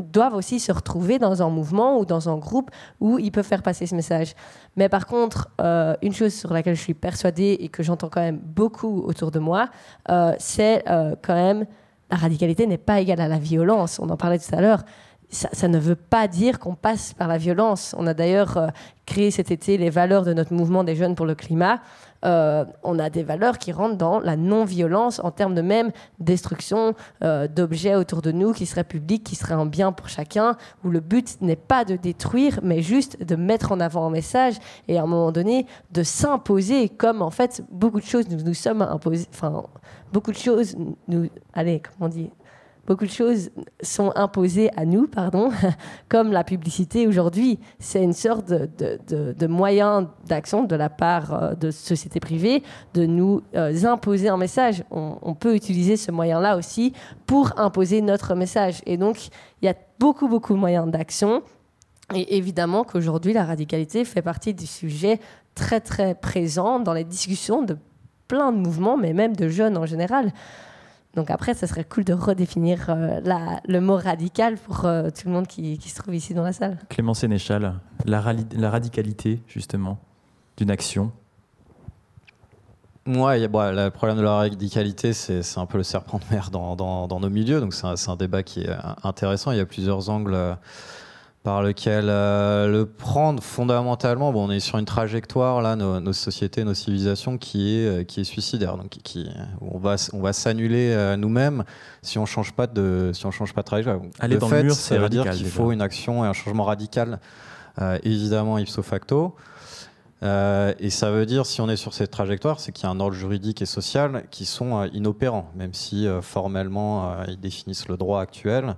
Speaker 4: doivent aussi se retrouver dans un mouvement ou dans un groupe où ils peuvent faire passer ce message. Mais par contre, euh, une chose sur laquelle je suis persuadée et que j'entends quand même beaucoup autour de moi, euh, c'est euh, quand même la radicalité n'est pas égale à la violence. On en parlait tout à l'heure. ça, ne veut pas dire qu'on passe par la violence. On a d'ailleurs créé cet été les valeurs de notre mouvement des jeunes pour le climat. Euh, on a des valeurs qui rentrent dans la non-violence en termes de même destruction euh, d'objets autour de nous qui seraient publics, qui seraient un bien pour chacun, où le but n'est pas de détruire, mais juste de mettre en avant un message et à un moment donné de s'imposer, comme en fait beaucoup de choses nous, nous sommes imposées, enfin beaucoup de choses nous, allez, comment on dit, beaucoup de choses sont imposées à nous, pardon, [LAUGHS] comme la publicité aujourd'hui. C'est une sorte de, moyen d'action de la part euh, de sociétés privées de nous euh, imposer un message. On, on peut utiliser ce moyen-là aussi pour imposer notre message. Et donc, il y a beaucoup, beaucoup de moyens d'action. Et évidemment qu'aujourd'hui, la radicalité fait partie du sujet très, très présent dans les discussions de plein de mouvements, mais même de jeunes en général. Donc après, ça serait cool de redéfinir euh, le mot radical pour euh, tout le monde qui, se trouve ici dans la salle.
Speaker 2: Clément Sénéchal, la, la radicalité justement d'une action.
Speaker 5: Ouais, bah, le problème de la radicalité, c'est un peu le serpent de mer dans, nos milieux, donc c'est un, débat qui est euh, intéressant. Il y a plusieurs angles par lequel euh, le prendre fondamentalement. Bon, on est sur une trajectoire là, nos, sociétés, nos civilisations qui est euh, qui est suicidaire. Donc, qui, on va on va s'annuler euh, nous-mêmes si on change pas de si on change pas de trajectoire. Aller de fait, ça veut dire qu'il faut une action et un changement radical, évidemment ipso facto. et ça veut dire, si on est sur cette trajectoire, c'est qu'il y a un ordre juridique et social qui sont inopérants, même si formellement ils définissent le droit actuel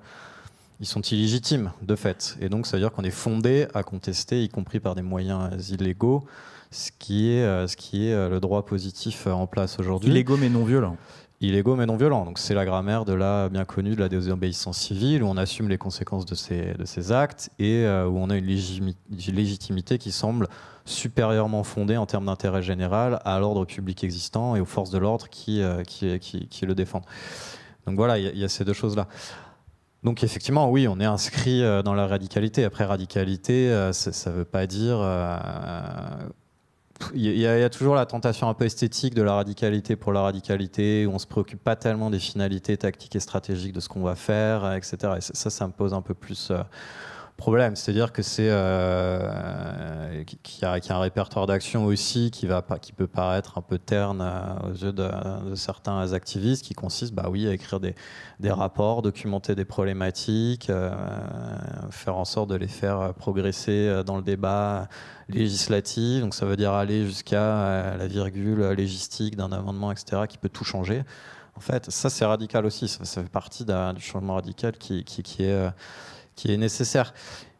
Speaker 5: ils sont illégitimes de fait. Et donc, ça veut dire qu'on est fondé à contester, y compris par des moyens illégaux, ce qui est, euh, ce qui est euh, le droit positif euh, en place aujourd'hui. Illégaux mais non violents illégaux mais non violents. Donc c'est la grammaire de la bien connue de la désobéissance civile où on assume les conséquences de ces, de ces actes et où on a une légitimité qui semble supérieurement fondée en termes d'intérêt général à l'ordre public existant et aux forces de l'ordre qui, qui, qui, qui, le défendent. Donc voilà, il y, a ces deux choses-là. Donc effectivement, oui, on est inscrit euh, dans la radicalité. Après, radicalité, euh, ça ne veut pas dire... Euh, il y, a, toujours la tentation un peu esthétique de la radicalité pour la radicalité, où on ne se préoccupe pas tellement des finalités tactiques et stratégiques de ce qu'on va faire, etc. Et ça, ça me pose un peu plus problème. C'est-à-dire que c'est euh, euh qu'il y, a un répertoire d'action aussi qui, va, qui peut paraître un peu terne euh, aux yeux de, certains activistes, qui consiste, bah oui, à écrire des, des rapports, documenter des problématiques, euh, faire en sorte de les faire progresser dans le débat législatif. Donc ça veut dire aller jusqu'à la virgule légistique d'un amendement, etc., qui peut tout changer. En fait, ça c'est radical aussi. Ça, fait partie du changement radical qui, qui, qui est qui est nécessaire.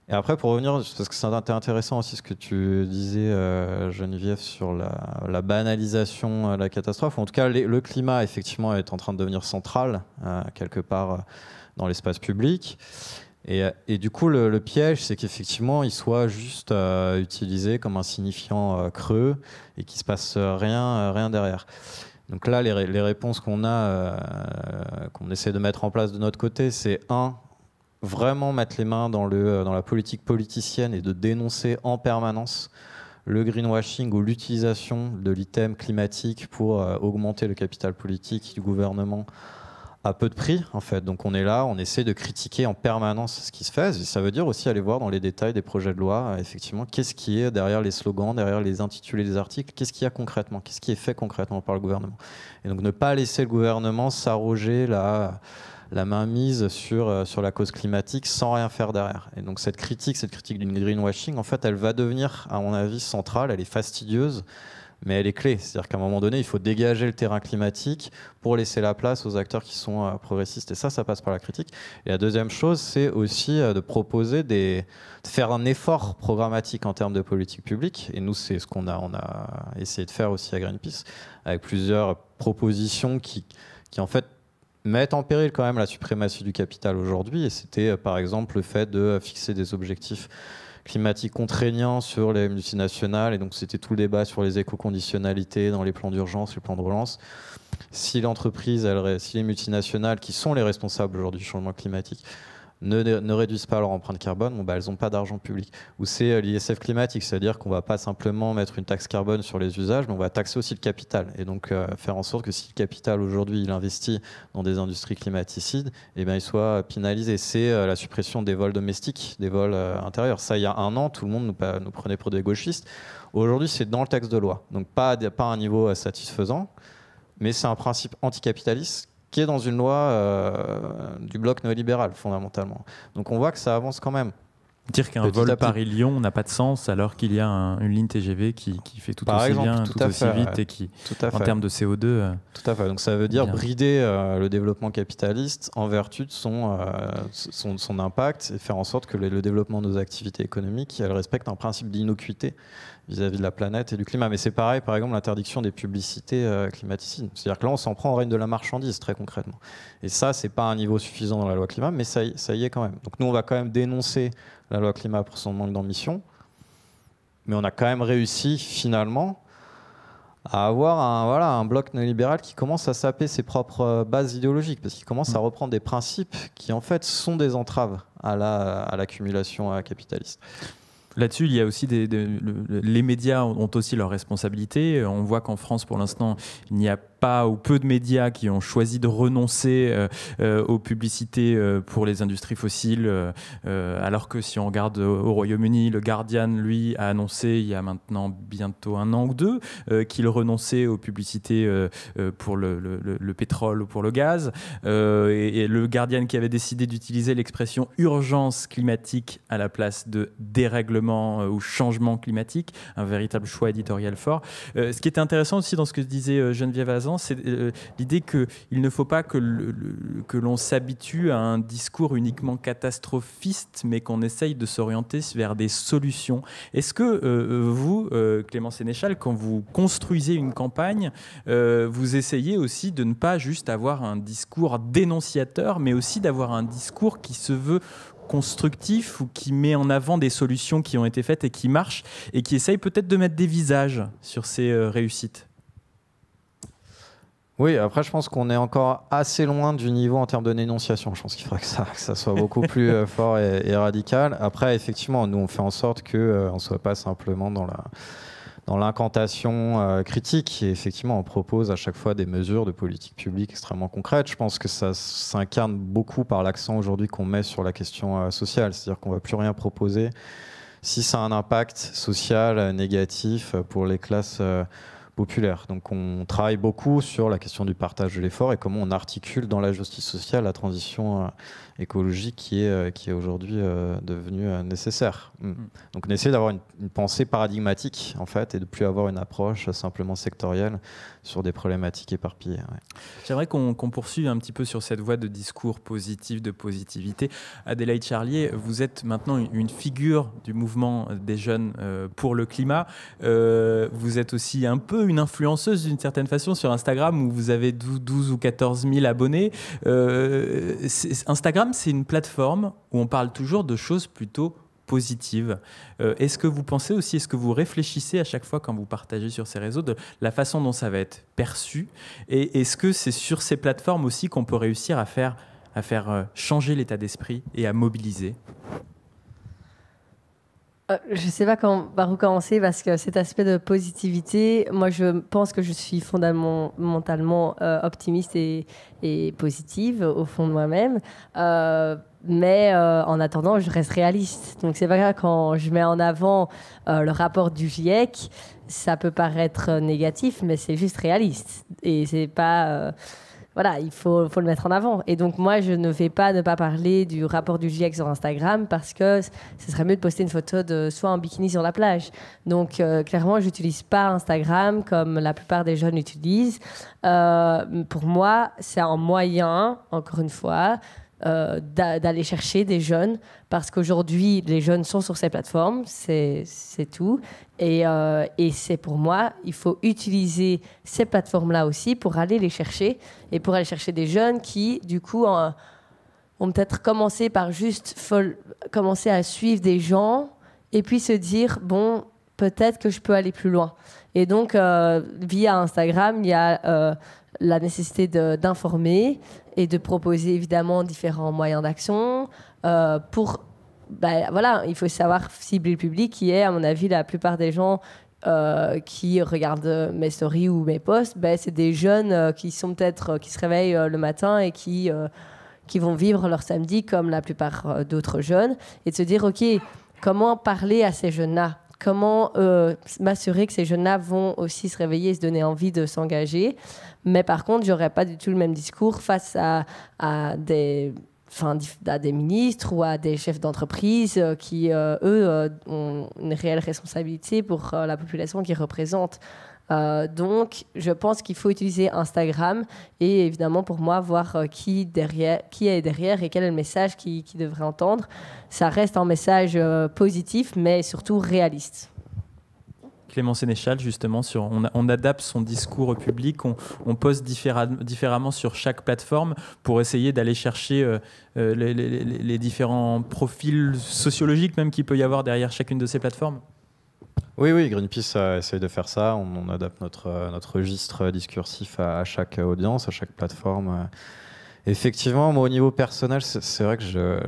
Speaker 5: Et après, pour revenir, parce que c'est intéressant aussi ce que tu disais, euh, Geneviève, sur la, banalisation euh, de la catastrophe. En tout cas, le climat, effectivement, est en train de devenir central, euh, quelque part, dans l'espace public. Et, du coup, le, piège, c'est qu'effectivement, il soit juste utilisé comme un signifiant creux et qu'il ne se passe rien, rien derrière. Donc là, les, les réponses qu'on a, qu'on essaie de mettre en place de notre côté, c'est un, vraiment mettre les mains dans, le, euh, dans la politique politicienne et de dénoncer en permanence le greenwashing ou l'utilisation de l'item climatique pour euh, augmenter le capital politique du gouvernement à peu de prix en fait. Donc on est là, on essaie de critiquer en permanence ce qui se fait. Et ça veut dire aussi aller voir dans les détails des projets de loi, euh, effectivement, qu'est-ce qui est derrière les slogans, derrière les intitulés des articles, qu'est-ce qu'il y a concrètement, qu'est-ce qui est fait concrètement par le gouvernement. Et donc ne pas laisser le gouvernement s'arroger la la main mise sur, euh, sur la cause climatique sans rien faire derrière. Et donc cette critique, cette critique d'une greenwashing, en fait, elle va devenir, à mon avis, centrale, elle est fastidieuse, mais elle est clé. C'est-à-dire qu'à un moment donné, il faut dégager le terrain climatique pour laisser la place aux acteurs qui sont euh, progressistes. Et ça, ça passe par la critique. Et la deuxième chose, c'est aussi euh, de proposer des, de faire un effort programmatique en termes de politique publique. Et nous, c'est ce qu'on a, on a essayé de faire aussi à Greenpeace, avec plusieurs propositions qui, qui en fait, mettent en péril quand même la suprématie du capital aujourd'hui. Et c'était euh, par exemple le fait de euh, fixer des objectifs climatiques contraignants sur les multinationales. Et donc c'était tout le débat sur les éco-conditionnalités dans les plans d'urgence, les plans de relance. Si l'entreprise, si les multinationales qui sont les responsables aujourd'hui du changement climatique, ne, réduisent pas leur empreinte carbone, bon, bah, elles n'ont pas d'argent public. Ou c'est euh, l'ISF climatique, c'est-à-dire qu'on ne va pas simplement mettre une taxe carbone sur les usages, mais on va taxer aussi le capital. Et donc euh, faire en sorte que si le capital aujourd'hui il investit dans des industries climaticides, eh ben il soit pénalisé. C'est euh, la suppression des vols domestiques, des vols intérieurs. Ça, il y a un an, tout le monde nous, nous prenait pour des gauchistes. Aujourd'hui, c'est dans le texte de loi. Donc pas, pas à un niveau satisfaisant mais c'est un principe anticapitaliste qui est dans une loi euh, du bloc néolibéral, fondamentalement. Donc on voit que ça avance quand même. Dire qu'un vol
Speaker 2: Paris-Lyon n'a pas de sens alors qu'il y a une ligne TGV qui, fait tout aussi bien, tout, aussi vite et qui, tout en termes de
Speaker 5: CO2. Euh, tout à fait. Donc ça veut dire brider euh, le développement capitaliste en vertu de son, son, impact et faire en sorte que le, le, développement de nos activités économiques elle respecte un principe d'innocuité vis-à-vis de la planète et du climat. Mais c'est pareil, par exemple, l'interdiction des publicités euh, C'est-à-dire que là, on s'en prend au règne de la marchandise, très concrètement. Et ça, c'est pas un niveau suffisant dans la loi climat, mais ça y, est quand même. Donc nous, on va quand même dénoncer la loi climat pour son manque d'ambition, mais on a quand même réussi, finalement, à avoir un, voilà, un bloc néolibéral qui commence à saper ses propres euh, bases idéologiques, parce qu'il commence à mm. reprendre des principes qui, en fait, sont des entraves à l'accumulation à euh, capitaliste. Là-dessus, il y a aussi des, les médias ont aussi leurs responsabilités. On
Speaker 2: voit qu'en France, pour l'instant, il n'y a pas pas ou peu de médias qui ont choisi de renoncer euh, euh, aux publicités euh, pour les industries fossiles, alors que si on regarde au Royaume-Uni, le Guardian, lui, a annoncé il y a maintenant bientôt un an ou deux qu'il renonçait aux publicités pour le, pétrole ou pour le gaz. et, le Guardian qui avait décidé d'utiliser l'expression urgence climatique à la place de dérèglement ou changement climatique, un véritable choix éditorial fort. ce qui était intéressant aussi dans ce que disait Geneviève Azan, c'est euh, l'idée qu'il ne faut pas que, que l'on s'habitue à un discours uniquement catastrophiste, mais qu'on essaye de s'orienter vers des solutions. Est-ce que euh, vous, euh, Clément Sénéchal, quand vous construisez une campagne, vous essayez aussi de ne pas juste avoir un discours dénonciateur, mais aussi d'avoir un discours qui se veut constructif ou qui met en avant des solutions qui ont été faites et qui marchent et qui essaye peut-être de mettre des visages sur ces réussites
Speaker 5: oui, après, je pense qu'on est encore assez loin du niveau en termes de dénonciation. Je pense qu'il faudra que ça, ça soit beaucoup plus euh, [LAUGHS] fort et, radical. Après, effectivement, nous, on fait en sorte qu'on euh, ne soit pas simplement dans la dans l'incantation euh, critique. Et effectivement, on propose à chaque fois des mesures de politique publique extrêmement concrètes. Je pense que ça s'incarne beaucoup par l'accent aujourd'hui qu'on met sur la question sociale. C'est-à-dire qu'on ne va plus rien proposer si ça a un impact social négatif pour les classes populaire. Donc on travaille beaucoup sur la question du partage de l'effort et comment on articule dans la justice sociale la transition euh, écologique qui est, euh, qui est aujourd'hui euh, devenu euh, nécessaire. Mm. Mm. Donc on essaie d'avoir une, pensée paradigmatique en fait et de plus avoir une approche simplement sectorielle sur des problématiques éparpillées.
Speaker 2: J'aimerais qu'on poursuit poursuive un petit peu sur cette voie de discours positif, de positivité. Adélaïde Charlier, vous êtes maintenant une figure du mouvement des jeunes pour le climat. Vous êtes aussi un peu une influenceuse d'une certaine façon sur Instagram où vous avez 12 ou 14 000 abonnés. Instagram c'est une plateforme où on parle toujours de choses plutôt positives. Euh, est-ce que vous pensez aussi, est-ce que vous réfléchissez à chaque fois quand vous partagez sur ces réseaux de la façon dont ça va être perçu Et est-ce que c'est sur ces plateformes aussi qu'on peut réussir à faire, à faire euh, changer l'état d'esprit et à mobiliser
Speaker 4: euh, je ne sais pas quand, par où commencer parce que cet aspect de positivité, moi je pense que je suis fondamentalement euh, optimiste et, positive au fond de moi-même. Euh, mais en attendant, je reste réaliste. Donc c'est vrai quand je mets en avant le rapport du GIEC, ça peut paraître négatif, mais c'est juste réaliste. Et c'est pas voilà, il faut, le mettre en avant. Et donc, moi, je ne vais pas ne pas parler du rapport du GIEC sur Instagram parce que ce serait mieux de poster une photo de soi en bikini sur la plage. Donc, euh, clairement, je n'utilise pas Instagram comme la plupart des jeunes utilisent. Euh, pour moi, c'est un moyen, encore une fois, euh, d'aller chercher des jeunes, parce qu'aujourd'hui, les jeunes sont sur ces plateformes, c'est tout. Et, euh, et c'est pour moi, il faut utiliser ces plateformes-là aussi pour aller les chercher, et pour aller chercher des jeunes qui, du coup, ont peut-être commencé par juste commencer à suivre des gens, et puis se dire, bon, peut-être que je peux aller plus loin. Et donc, euh, via Instagram, il y a la nécessité d'informer et de proposer évidemment différents moyens d'action euh, pour ben, voilà il faut savoir cibler le public qui est à mon avis la plupart des gens euh, qui regardent mes stories ou mes posts ben, c'est des jeunes euh, qui sont peut-être qui se réveillent le matin et qui qui vont vivre leur samedi comme la plupart d'autres jeunes et de se dire ok comment parler à ces jeunes là Comment euh, m'assurer que ces jeunes là vont aussi se réveiller et se donner envie de s'engager Mais par contre, j'aurais pas du tout le même discours face à, des ministres ou à des chefs d'entreprise euh, qui, euh, eux, ont une réelle responsabilité pour la population qu'ils représentent. Euh, donc, je pense qu'il faut utiliser Instagram et évidemment pour moi voir euh, qui, est derrière et quel est le message qu'il qui devrait entendre. Ça reste un message euh, positif mais surtout réaliste.
Speaker 2: Clément Sénéchal, justement, sur, on, adapte son discours au public, on, on poste différemment sur chaque plateforme pour essayer d'aller chercher les, différents profils sociologiques même qu'il peut y avoir derrière chacune de ces plateformes
Speaker 5: oui, oui, Greenpeace essaye de faire ça. On, adapte notre, euh, notre registre discursif à, chaque audience, à chaque plateforme. Euh, effectivement, moi, au niveau personnel, c'est vrai que je.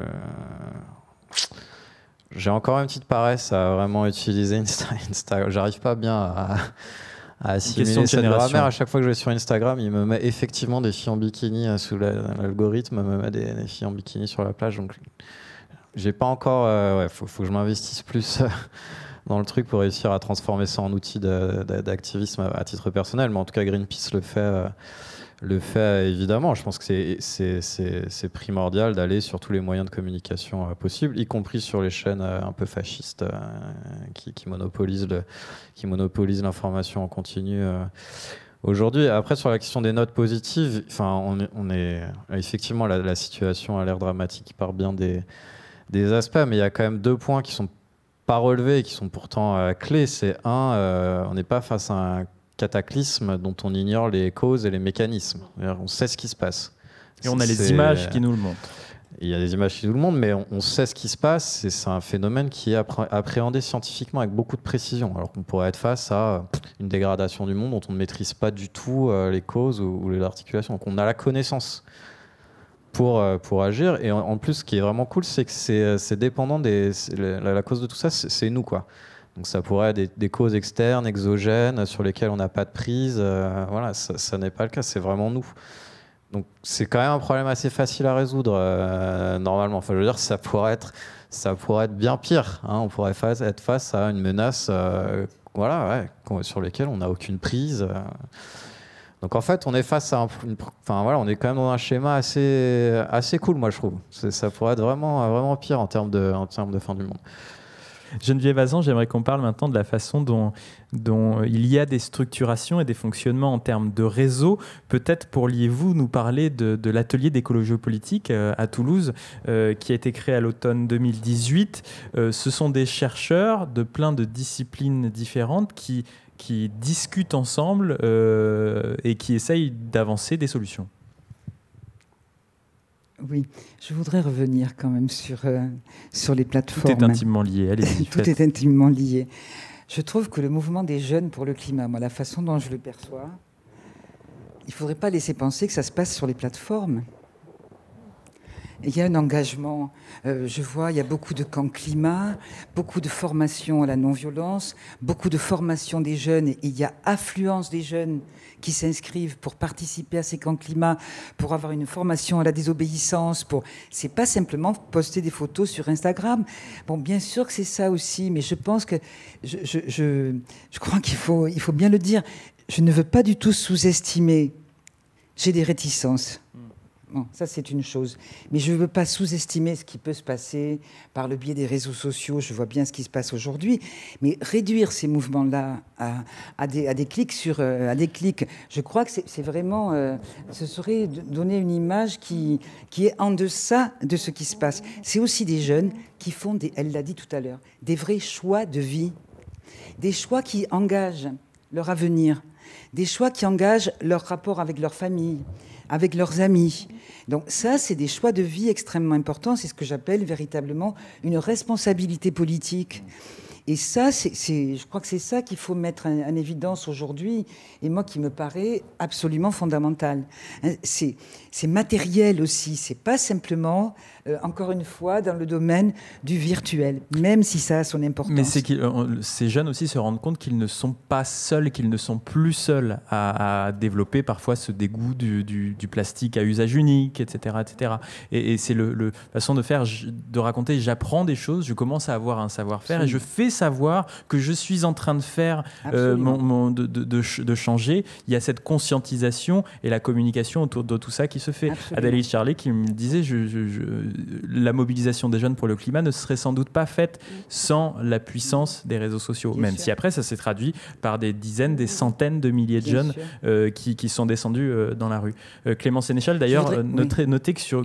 Speaker 5: J'ai encore une petite paresse à vraiment utiliser Instagram. [LAUGHS] J'arrive pas bien à, à assimiler cette grammaire. À chaque fois que je vais sur Instagram, il me met effectivement des filles en bikini euh, sous l'algorithme, il me met des, filles en bikini sur la plage. Donc, j'ai pas encore. Il faut, que je m'investisse plus dans le truc pour réussir à transformer ça en outil d'activisme à titre personnel. Mais en tout cas, Greenpeace le fait euh, le fait évidemment. Je pense que c'est primordial d'aller sur tous les moyens de communication euh, possibles, y compris sur les chaînes euh, un peu fascistes qui, monopolisent qui monopolisent l'information en continu. Aujourd'hui, après sur la question des notes positives, enfin, on, est effectivement la, situation a l'air dramatique par bien des, des aspects, mais il y a quand même deux points qui sont pas relevés et qui sont pourtant euh, clés, c'est un, euh, on n'est pas face à un cataclysme dont on ignore les causes et les mécanismes. On sait ce qui se passe. Et on a les images qui euh, nous le montrent. Il y a des images qui nous le montrent, mais on, sait ce qui se passe et c'est un phénomène qui est appréhendé scientifiquement avec beaucoup de précision, alors qu'on pourrait être face à une dégradation du monde dont on ne maîtrise pas du tout les causes ou, les articulations. Donc on a la connaissance pour, euh, pour agir. Et en, plus, ce qui est vraiment cool, c'est que c'est euh, dépendant des. La, cause de tout ça, c'est nous, quoi. Donc ça pourrait être des, causes externes, exogènes, sur lesquelles on n'a pas de prise. Euh, voilà, ça, n'est pas le cas, c'est vraiment nous. Donc c'est quand même un problème assez facile à résoudre normalement. Enfin, je veux dire, ça pourrait être, ça pourrait être bien pire. Hein. On pourrait être face à une menace, voilà, sur laquelle on n'a aucune prise. Donc en fait, on est face à un, enfin voilà, on est quand même dans un schéma assez assez cool, moi je trouve. Ça pourrait être vraiment vraiment pire en termes de en de fin du monde.
Speaker 2: Geneviève Azan, j'aimerais qu'on parle maintenant de la façon dont, dont euh, il y a des structurations et des fonctionnements en termes de réseau. Peut-être pourriez-vous nous parler de, l'atelier d'écologie politique euh, à Toulouse euh, qui a été créé à l'automne 2018. ce sont des chercheurs de plein de disciplines différentes qui qui discutent ensemble euh, et qui essayent d'avancer des solutions.
Speaker 3: Oui, je voudrais revenir quand même sur, euh,
Speaker 2: sur les plateformes. Tout est intimement lié, [LAUGHS] Tout est
Speaker 3: intimement lié. Je trouve que le mouvement des jeunes pour le climat, moi, la façon dont je le perçois, il ne faudrait pas laisser penser que ça se passe sur les plateformes. Il y a un engagement, euh, je vois, il y a beaucoup de camps climat, beaucoup de formations à la non-violence, beaucoup de formations des jeunes, il y a affluence des jeunes qui s'inscrivent pour participer à ces camps climat, pour avoir une formation à la désobéissance, pour c'est pas simplement poster des photos sur Instagram. Bon, bien sûr que c'est ça aussi, mais je pense que je, je, je, je crois qu'il faut, il faut bien le dire. Je ne veux pas du tout sous-estimer. J'ai des réticences ça c'est une chose. Mais je ne veux pas sous-estimer ce qui peut se passer par le biais des réseaux sociaux. Je vois bien ce qui se passe aujourd'hui. Mais réduire ces mouvements-là à, des, clics sur... Euh, des clics, je crois que c'est vraiment... Euh, ce serait donner une image qui, est en deçà de ce qui se passe. C'est aussi des jeunes qui font, des, elle l'a dit tout à l'heure, des vrais choix de vie. Des choix qui engagent leur avenir. Des choix qui engagent leur rapport avec leur famille avec leurs amis. Donc ça, c'est des choix de vie extrêmement importants. C'est ce que j'appelle véritablement une responsabilité politique. Et ça, c'est, je crois que c'est ça qu'il faut mettre en, évidence aujourd'hui, et moi qui me paraît absolument fondamental. Hein, c'est matériel aussi, c'est pas simplement euh, encore une fois, dans le domaine du virtuel, même si ça a son
Speaker 2: importance. Mais c'est que euh, ces jeunes aussi se rendent compte qu'ils ne sont pas seuls, qu'ils ne sont plus seuls à, développer parfois ce dégoût du, plastique à usage unique, etc. etc. Et, c'est le, façon de faire, de raconter, j'apprends des choses, je commence à avoir un savoir-faire et je fais savoir que je suis en train de faire, euh, mon, de, changer. Il y a cette conscientisation et la communication autour de tout ça qui se fait. Adélie Charlet qui me disait, je, la mobilisation des jeunes pour le climat ne serait sans doute pas faite sans la puissance des réseaux sociaux, même si après ça s'est traduit par des dizaines, des centaines de milliers de jeunes euh, qui, sont descendus euh, dans la rue. Euh, Clément Sénéchal, d'ailleurs, notait que, sur,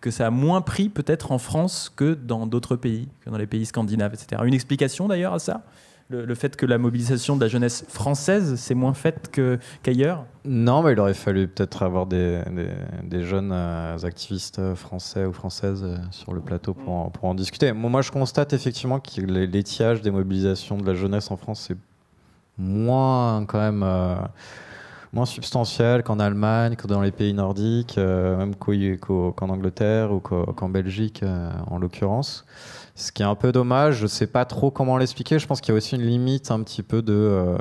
Speaker 2: que ça a moins pris peut-être en France que dans d'autres pays, que dans les pays scandinaves, etc. Une explication d'ailleurs à ça le, fait que la mobilisation de la jeunesse française s'est moins faite
Speaker 5: qu'ailleurs Non, mais il aurait fallu peut-être avoir des, jeunes euh, activistes français ou françaises euh, sur le plateau pour en, discuter. moi, je constate effectivement que l'étiage des mobilisations de la jeunesse en France, c'est moins quand même... Euh, moins substantielle qu'en Allemagne, que dans les pays nordiques, euh, même qu'en Angleterre ou qu'en Belgique euh, en l'occurrence. Ce qui est un peu dommage, je ne sais pas trop comment l'expliquer. Je pense qu'il y a aussi une limite un petit peu de euh,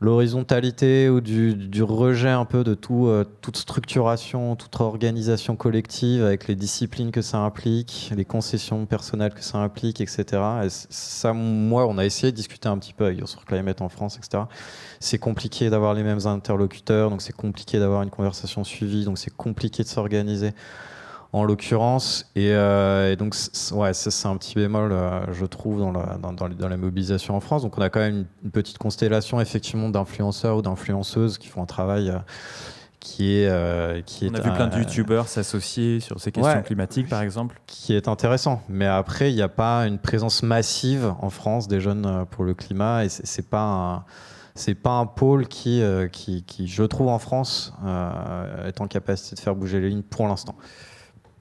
Speaker 5: l'horizontalité ou du, rejet un peu de tout, euh, toute structuration, toute organisation collective avec les disciplines que ça implique, les concessions personnelles que ça implique, etc. ça, moi, on a essayé de discuter un petit peu avec sur Climate en France, etc. C'est compliqué d'avoir les mêmes interlocuteurs, donc c'est compliqué d'avoir une conversation suivie, donc c'est compliqué de s'organiser en l'occurrence. Et, euh, donc, ouais, c'est un petit bémol, euh, je trouve, dans la, dans, la, mobilisation en France. Donc, on a quand même une, petite constellation, effectivement, d'influenceurs ou d'influenceuses qui font un travail. Euh, qui est, qui est on a vu plein de youtubeurs s'associer sur ces questions climatiques, par exemple. Qui est intéressant. Mais après, il n'y a pas une présence massive en France des jeunes pour le climat. Et c'est pas c'est pas un pôle qui, qui, je trouve en France, est en capacité de faire bouger les lignes pour l'instant.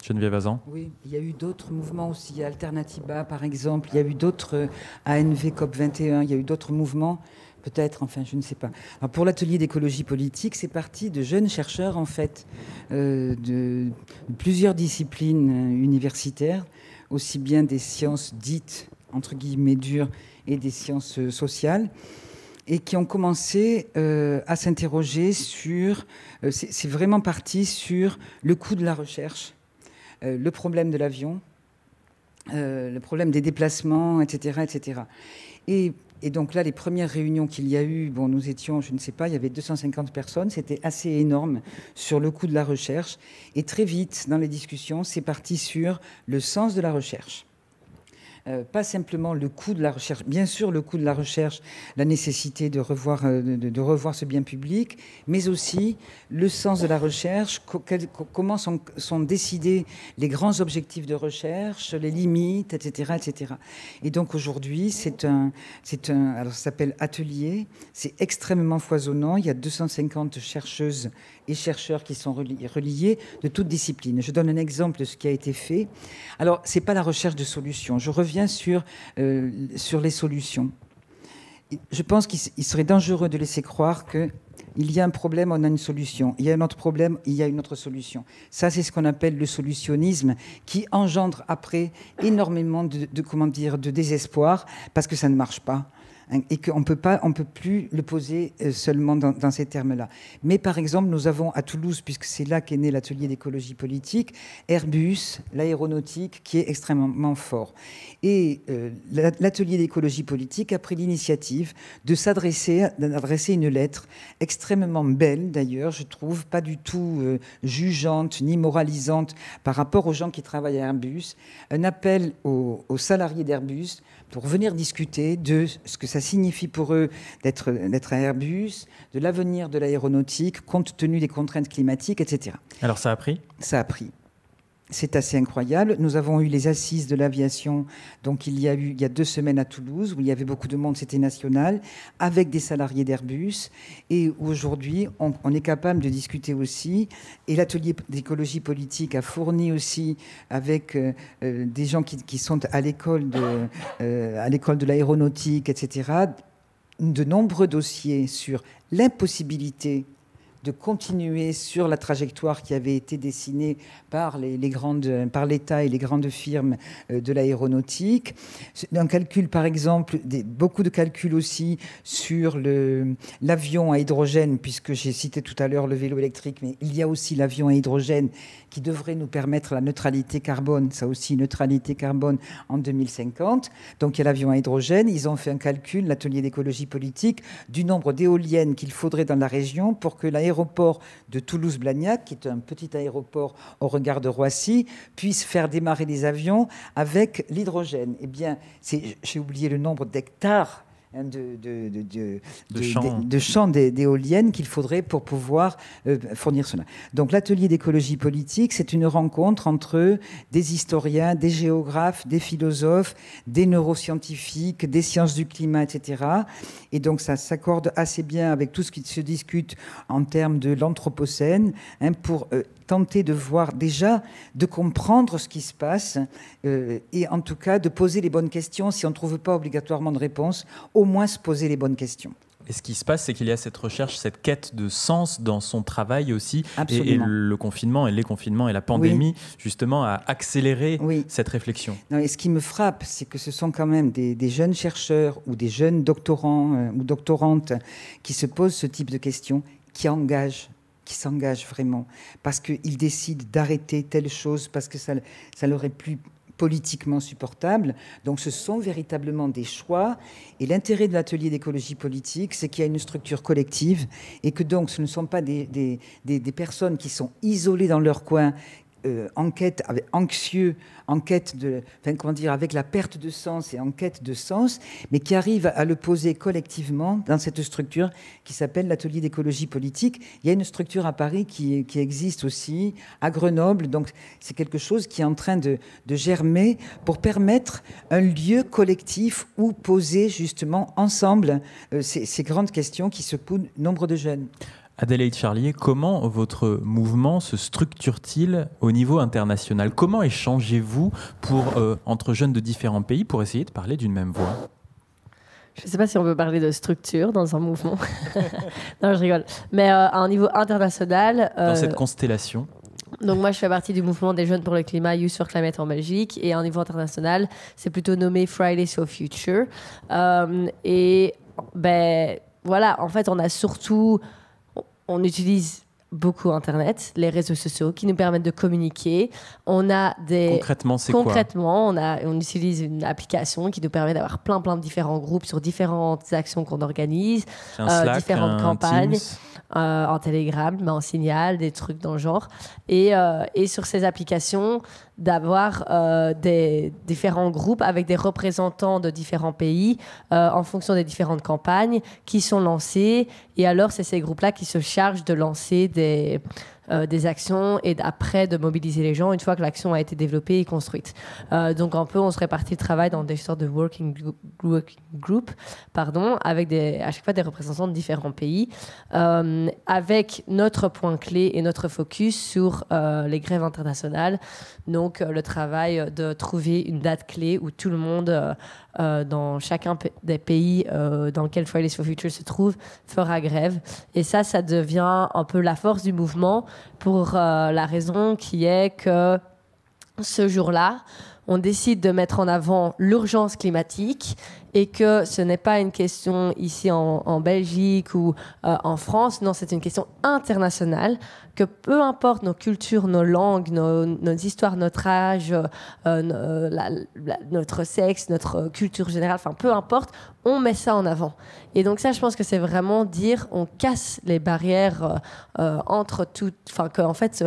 Speaker 5: Geneviève Azan
Speaker 3: Oui, il y a eu d'autres mouvements aussi. Alternatiba, par exemple, il y a eu d'autres euh, ANV COP21, il y a eu d'autres mouvements peut-être, enfin, je ne sais pas. pour l'atelier d'écologie politique, c'est parti de jeunes chercheurs, en fait, euh, de, plusieurs disciplines euh, universitaires, aussi bien des sciences dites, entre guillemets, dures, et des sciences sociales, et qui ont commencé à s'interroger sur, c'est vraiment parti sur le coût de la recherche euh, le problème de l'avion, euh, le problème des déplacements, etc. etc. Et, donc là, les premières réunions qu'il y a eu, bon, nous étions, je ne sais pas, il y avait 250 personnes, c'était assez énorme sur le coût de la recherche. Et très vite, dans les discussions, c'est parti sur le sens de la recherche. Euh, pas simplement le coût de la recherche, bien sûr le coût de la recherche, la nécessité de revoir, euh, de, revoir ce bien public, mais aussi le sens de la recherche, comment sont, décidés les grands objectifs de recherche, les limites, etc. etc. Et donc aujourd'hui, c'est un, un, alors ça s'appelle atelier, c'est extrêmement foisonnant, il y a 250 chercheuses et chercheurs qui sont reliés de toutes disciplines. Je donne un exemple de ce qui a été fait. Alors, ce n'est pas la recherche de solutions. Je reviens sur, euh, sur les solutions. Je pense qu'il serait dangereux de laisser croire qu'il y a un problème, on a une solution. Il y a un autre problème, il y a une autre solution. Ça, c'est ce qu'on appelle le solutionnisme, qui engendre après énormément de, comment dire, de désespoir parce que ça ne marche pas. Hein, et qu'on peut pas, on peut plus le poser euh, seulement dans, ces termes-là. Mais par exemple, nous avons à Toulouse, puisque c'est là qu'est né l'atelier d'écologie politique, Airbus, l'aéronautique, qui est extrêmement fort. Et euh, l'atelier d'écologie politique a pris l'initiative de s'adresser, d'adresser une lettre extrêmement belle, d'ailleurs, je trouve, pas du tout euh, jugeante ni moralisante par rapport aux gens qui travaillent à Airbus, un appel aux salariés d'Airbus pour venir discuter de ce que ça signifie pour eux d'être un Airbus, de l'avenir de l'aéronautique, compte tenu des contraintes climatiques, etc.
Speaker 2: Alors ça a pris Ça
Speaker 3: a pris c'est assez incroyable. Nous avons eu les assises de l'aviation, donc il y a eu il y a deux semaines à Toulouse où il y avait beaucoup de monde, c'était national, avec des salariés d'Airbus. Et aujourd'hui, on, est capable de discuter aussi. Et l'atelier d'écologie politique a fourni aussi avec euh, euh, des gens qui, sont à l'école de euh, à l'école de l'aéronautique, etc. De nombreux dossiers sur l'impossibilité de continuer sur la trajectoire qui avait été dessinée par les, les grandes, par l'État et les grandes firmes euh, de l'aéronautique. Un calcul, par exemple, des, beaucoup de calculs aussi sur le, l'avion à hydrogène, puisque j'ai cité tout à l'heure le vélo électrique, mais il y a aussi l'avion à hydrogène qui devrait nous permettre la neutralité carbone, ça aussi neutralité carbone en 2050. Donc il y a l'avion à hydrogène, ils ont fait un calcul, l'atelier d'écologie politique, du nombre d'éoliennes qu'il faudrait dans la région pour que l'aéronautique de Toulouse-Blagnac, qui est un petit aéroport au regard de Roissy, puisse faire démarrer les avions avec l'hydrogène. Eh bien, j'ai oublié le nombre d'hectares Hein, de, de, de, champs, d'éoliennes qu'il faudrait pour pouvoir euh, fournir cela. Donc l'atelier d'écologie politique, c'est une rencontre entre des historiens, des géographes, des philosophes, des neuroscientifiques, des sciences du climat, etc. Et donc ça s'accorde assez bien avec tout ce qui se discute en termes de l'Anthropocène hein, pour euh, tenter de voir déjà, de comprendre ce qui se passe euh, et en tout cas de poser les bonnes questions si on ne trouve pas obligatoirement de réponse. Au moins se poser les bonnes questions.
Speaker 2: Et ce qui se passe, c'est qu'il y a cette recherche, cette quête de sens dans son travail aussi. Et, le confinement et les confinements et la pandémie, justement, a accéléré cette réflexion.
Speaker 3: Non, et ce qui me frappe, c'est que ce sont quand même des, jeunes chercheurs ou des jeunes doctorants euh, ou doctorantes qui se posent ce type de questions, qui qui s'engagent vraiment, parce qu'ils décident d'arrêter telle chose, parce que ça, ça leur est plus politiquement supportable. Donc ce sont véritablement des choix. Et l'intérêt de l'atelier d'écologie politique, c'est qu'il y a une structure collective et que donc ce ne sont pas des, personnes qui sont isolées dans leur coin, euh, enquête en quête, anxieux en de, comment dire, avec la perte de sens et en quête de sens, mais qui arrive à le poser collectivement dans cette structure qui s'appelle l'atelier d'écologie politique. Il y a une structure à Paris qui, existe aussi, à Grenoble, donc c'est quelque chose qui est en train de, germer pour permettre un lieu collectif où poser justement ensemble euh, ces, ces grandes questions qui se secouent nombre de jeunes.
Speaker 2: Adélaïde Charlier, comment votre mouvement se structure-t-il au niveau international Comment échangez-vous euh, entre jeunes de différents pays pour essayer de parler d'une même voix
Speaker 4: je ne sais pas si on peut parler de structure dans un mouvement. [LAUGHS] non, je rigole. Mais euh, à un niveau international. dans euh, cette constellation. Donc moi, je fais partie du mouvement des jeunes pour le climat Youth for Climate en Belgique. Et à un niveau international, c'est plutôt nommé Fridays for Future. et ben voilà, en fait, on a surtout on utilise beaucoup Internet, les réseaux sociaux qui nous permettent de communiquer. On a des concrètement, c'est concrètement, on a, on utilise une application qui nous permet d'avoir plein plein de différents groupes sur différentes actions qu'on organise, euh, différentes campagnes. Euh, en Telegram, mais ben, en Signal, des trucs dans le genre. Et, euh, et sur ces applications, d'avoir euh, des différents groupes avec des représentants de différents pays euh, en fonction des différentes campagnes qui sont lancées. Et alors, c'est ces groupes-là qui se chargent de lancer des, euh, des actions et après de mobiliser les gens une fois que l'action a été développée et construite. donc, un peu, on se répartit le travail dans des sortes de working, group, pardon, avec des, à chaque fois des représentants de différents pays, avec notre point clé et notre focus sur les grèves internationales. Donc euh, le travail euh, de trouver une date clé où tout le monde euh, dans chacun des pays dans lesquels Fridays for Future se trouve fera grève. Et ça, ça devient un peu la force du mouvement pour la raison qui est que ce jour-là, on décide de mettre en avant l'urgence climatique et que ce n'est pas une question ici en, Belgique ou euh, en France, non, c'est une question internationale, que peu importe nos cultures, nos langues, nos, histoires, notre âge, euh, euh, notre sexe, notre culture générale, enfin peu importe, on met ça en avant. Et donc ça, je pense que c'est vraiment dire on casse les barrières entre toutes, enfin qu'en fait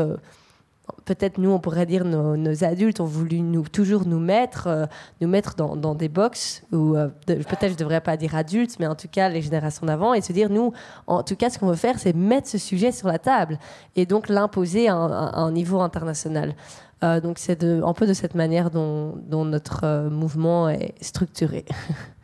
Speaker 4: peut-être nous, on pourrait dire, nos, nos, adultes ont voulu nous, toujours nous mettre, euh, nous mettre dans, des boxes. ou euh, peut-être je devrais pas dire adultes, mais en tout cas les générations d'avant, et se dire, nous, en tout cas, ce qu'on veut faire, c'est mettre ce sujet sur la table, et donc l'imposer à, un niveau international. Euh, donc c'est un peu de cette manière dont notre mouvement est structuré. [LAUGHS]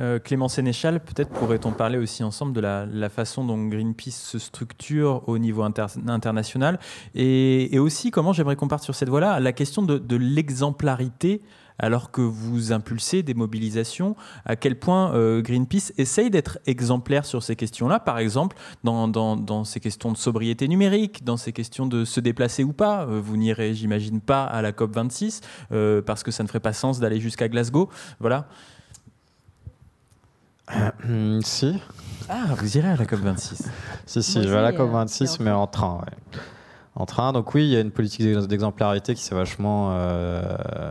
Speaker 2: Euh, Clément Sénéchal, peut-être pourrait-on parler aussi ensemble de la, façon dont Greenpeace se structure au niveau international et, aussi comment j'aimerais qu'on parte sur cette voie-là, la question de, l'exemplarité alors que vous impulsez des mobilisations, à quel point euh, Greenpeace essaye d'être exemplaire sur ces questions-là, par exemple dans, ces questions de sobriété numérique, dans ces questions de se déplacer ou pas. Euh, vous n'irez, j'imagine, pas à la COP26 parce que ça ne ferait pas sens d'aller jusqu'à Glasgow. Voilà.
Speaker 5: Euh, si. Ah, vous irez à la COP26. si, si, je vais à la COP26, euh, mais en train. En train, donc oui, il y a une politique d'exemplarité qui s'est vachement euh,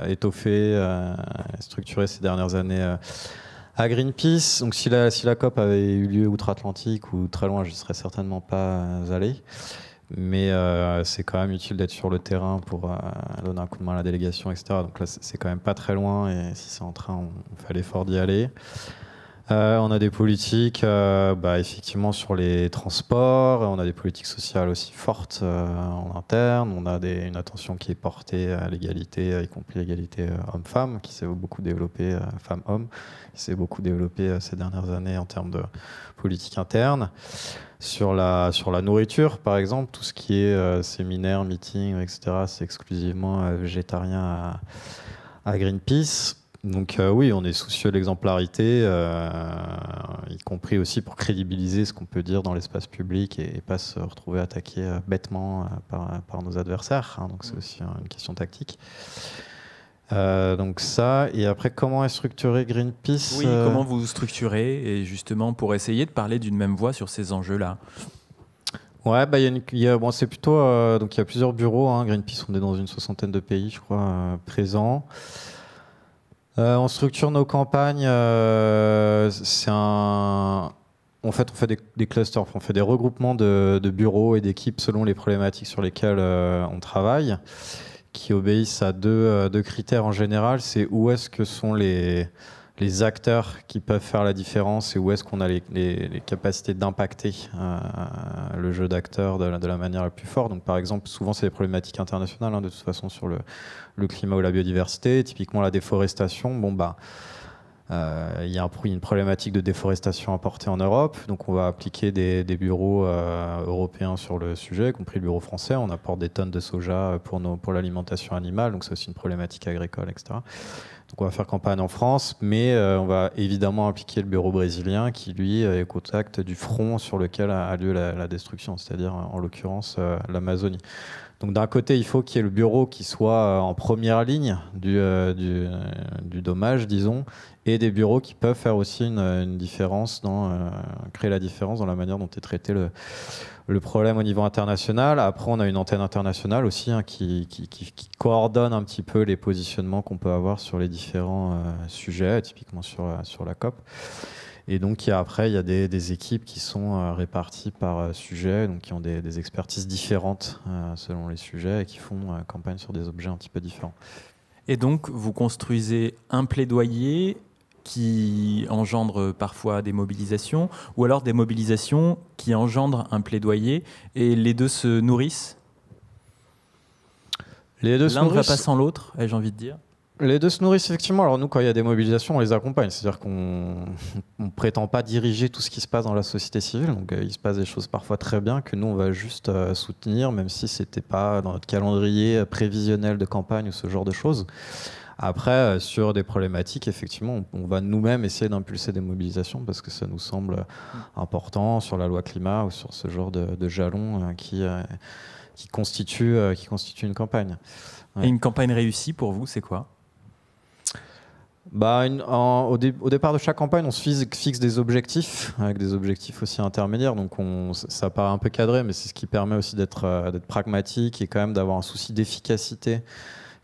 Speaker 5: étoffée, euh, structurée ces dernières années à Greenpeace. Donc si la, si la COP avait eu lieu outre-Atlantique ou très loin, je ne serais certainement pas allé. Mais c'est quand même utile d'être sur le terrain pour donner un coup de main à la délégation, etc. Donc là, c'est quand même pas très loin. Et si c'est en train, on, fait l'effort d'y aller. Euh, on a des politiques, euh, bah, effectivement, sur les transports. On a des politiques sociales aussi fortes euh, en interne. On a une attention qui est portée à l'égalité, y compris l'égalité homme-femme, qui s'est beaucoup développée, femme-homme, qui s'est beaucoup développée ces dernières années en termes de politique interne. Sur la, sur la nourriture, par exemple, tout ce qui est séminaire, meeting, etc., c'est exclusivement végétarien à Greenpeace. Donc euh, oui, on est soucieux de l'exemplarité, euh, y compris aussi pour crédibiliser ce qu'on peut dire dans l'espace public et, pas se retrouver attaqué euh, bêtement par, nos adversaires. Hein. donc c'est mm. aussi une question tactique. donc ça, et après comment est structuré Greenpeace Oui, comment
Speaker 2: vous structurez et justement pour essayer de parler d'une même voix sur ces enjeux-là
Speaker 5: Ouais, bah, bon, c'est plutôt donc il y a plusieurs bureaux. Hein. Greenpeace, on est dans une soixantaine de pays, je crois, présents. Euh, on structure nos campagnes. Euh, c'est un. En fait, on fait des, clusters, on fait des regroupements de, bureaux et d'équipes selon les problématiques sur lesquelles euh, on travaille, qui obéissent à deux, deux critères en général. C'est où est-ce que sont les, les acteurs qui peuvent faire la différence et où est-ce qu'on a les, capacités d'impacter euh, le jeu d'acteurs de, la manière la plus forte. Donc, par exemple, souvent, c'est des problématiques internationales, hein, de toute façon, sur le, climat ou la biodiversité. Typiquement, la déforestation, bon, bah. Euh, il y a une problématique de déforestation apportée en Europe, donc on va appliquer des, bureaux euh, européens sur le sujet, y compris le bureau français. On apporte des tonnes de soja pour, pour l'alimentation animale, donc c'est aussi une problématique agricole, etc. Donc on va faire campagne en France, mais euh, on va évidemment impliquer le bureau brésilien qui, lui, est contact du front sur lequel a lieu la, destruction, c'est-à-dire euh, en l'occurrence euh, l'Amazonie. Donc d'un côté, il faut qu'il y ait le bureau qui soit en première ligne du, du dommage, disons, et des bureaux qui peuvent faire aussi une, différence, dans, euh, créer la différence dans la manière dont est traité le, le, problème au niveau international. Après, on a une antenne internationale aussi hein, qui, coordonne un petit peu les positionnements qu'on peut avoir sur les différents euh, sujets, typiquement sur, euh, sur la COP. Et donc, après, il y a des, équipes qui sont réparties par sujet, donc qui ont des, expertises différentes selon les sujets et qui font campagne sur des objets un petit peu différents. Et donc, vous construisez un plaidoyer
Speaker 2: qui engendre parfois des mobilisations, ou alors des mobilisations qui engendrent
Speaker 5: un plaidoyer, et les deux se nourrissent Les deux L'un ne va pas sans l'autre, ai-je envie de dire les deux se nourrissent effectivement. Alors nous, quand il y a des mobilisations, on les accompagne. C'est-à-dire qu'on [LAUGHS] ne prétend pas diriger tout ce qui se passe dans la société civile. Donc euh, il se passe des choses parfois très bien que nous, on va juste euh, soutenir, même si ce n'était pas dans notre calendrier prévisionnel de campagne ou ce genre de choses. Après, euh, sur des problématiques, effectivement, on, va nous-mêmes essayer d'impulser des mobilisations parce que ça nous semble euh, important sur la loi climat ou sur ce genre de, de jalons euh, qui, qui, constitue, qui constitue une campagne. Et une campagne réussie pour vous, c'est quoi bah, au, départ de chaque campagne, on se fixe, des objectifs, avec des objectifs aussi intermédiaires. Donc on, ça paraît un peu cadré, mais c'est ce qui permet aussi d'être pragmatique et quand même d'avoir un souci d'efficacité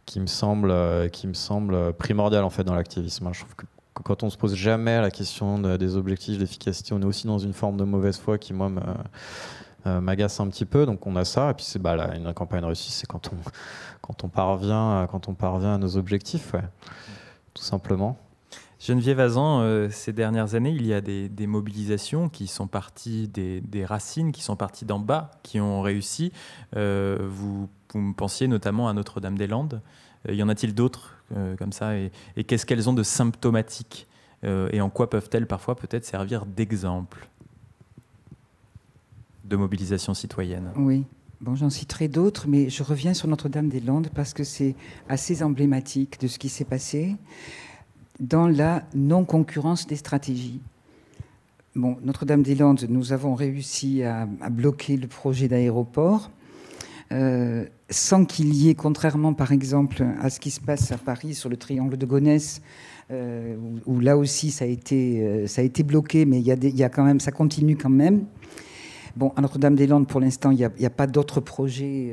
Speaker 5: qui me semble, euh, qui me semble primordial en fait dans l'activisme. Je trouve que quand on se pose jamais la question des objectifs d'efficacité, on est aussi dans une forme de mauvaise foi qui moi euh, m'agace un petit peu. Donc on a ça. Et puis c'est bah, là, une campagne réussie, c'est quand on, quand, on parvient, quand on parvient à nos objectifs, tout simplement. Geneviève
Speaker 2: Azan, euh, ces dernières années, il y a des, mobilisations qui sont parties des, racines, qui sont parties d'en bas, qui ont réussi. vous vous pensiez notamment à Notre-Dame-des-Landes. Euh, y en a-t-il d'autres euh, comme ça Et, qu'est-ce qu'elles ont de symptomatique euh, Et en quoi peuvent-elles parfois peut-être servir d'exemple de mobilisation citoyenne
Speaker 3: Oui. Bon, j'en citerai d'autres, mais je reviens sur Notre-Dame-des-Landes parce que c'est assez emblématique de ce qui s'est passé dans la non-concurrence des stratégies. Bon, Notre-Dame-des-Landes, nous avons réussi à bloquer le projet d'aéroport. Euh, sans qu'il y ait, contrairement par exemple à ce qui se passe à Paris sur le triangle de Gonesse, euh, où, là aussi ça a été, euh, ça a été bloqué, mais il y, a quand même, ça continue quand même. Bon, à Notre-Dame-des-Landes, pour l'instant, il n'y a, pas d'autres projets,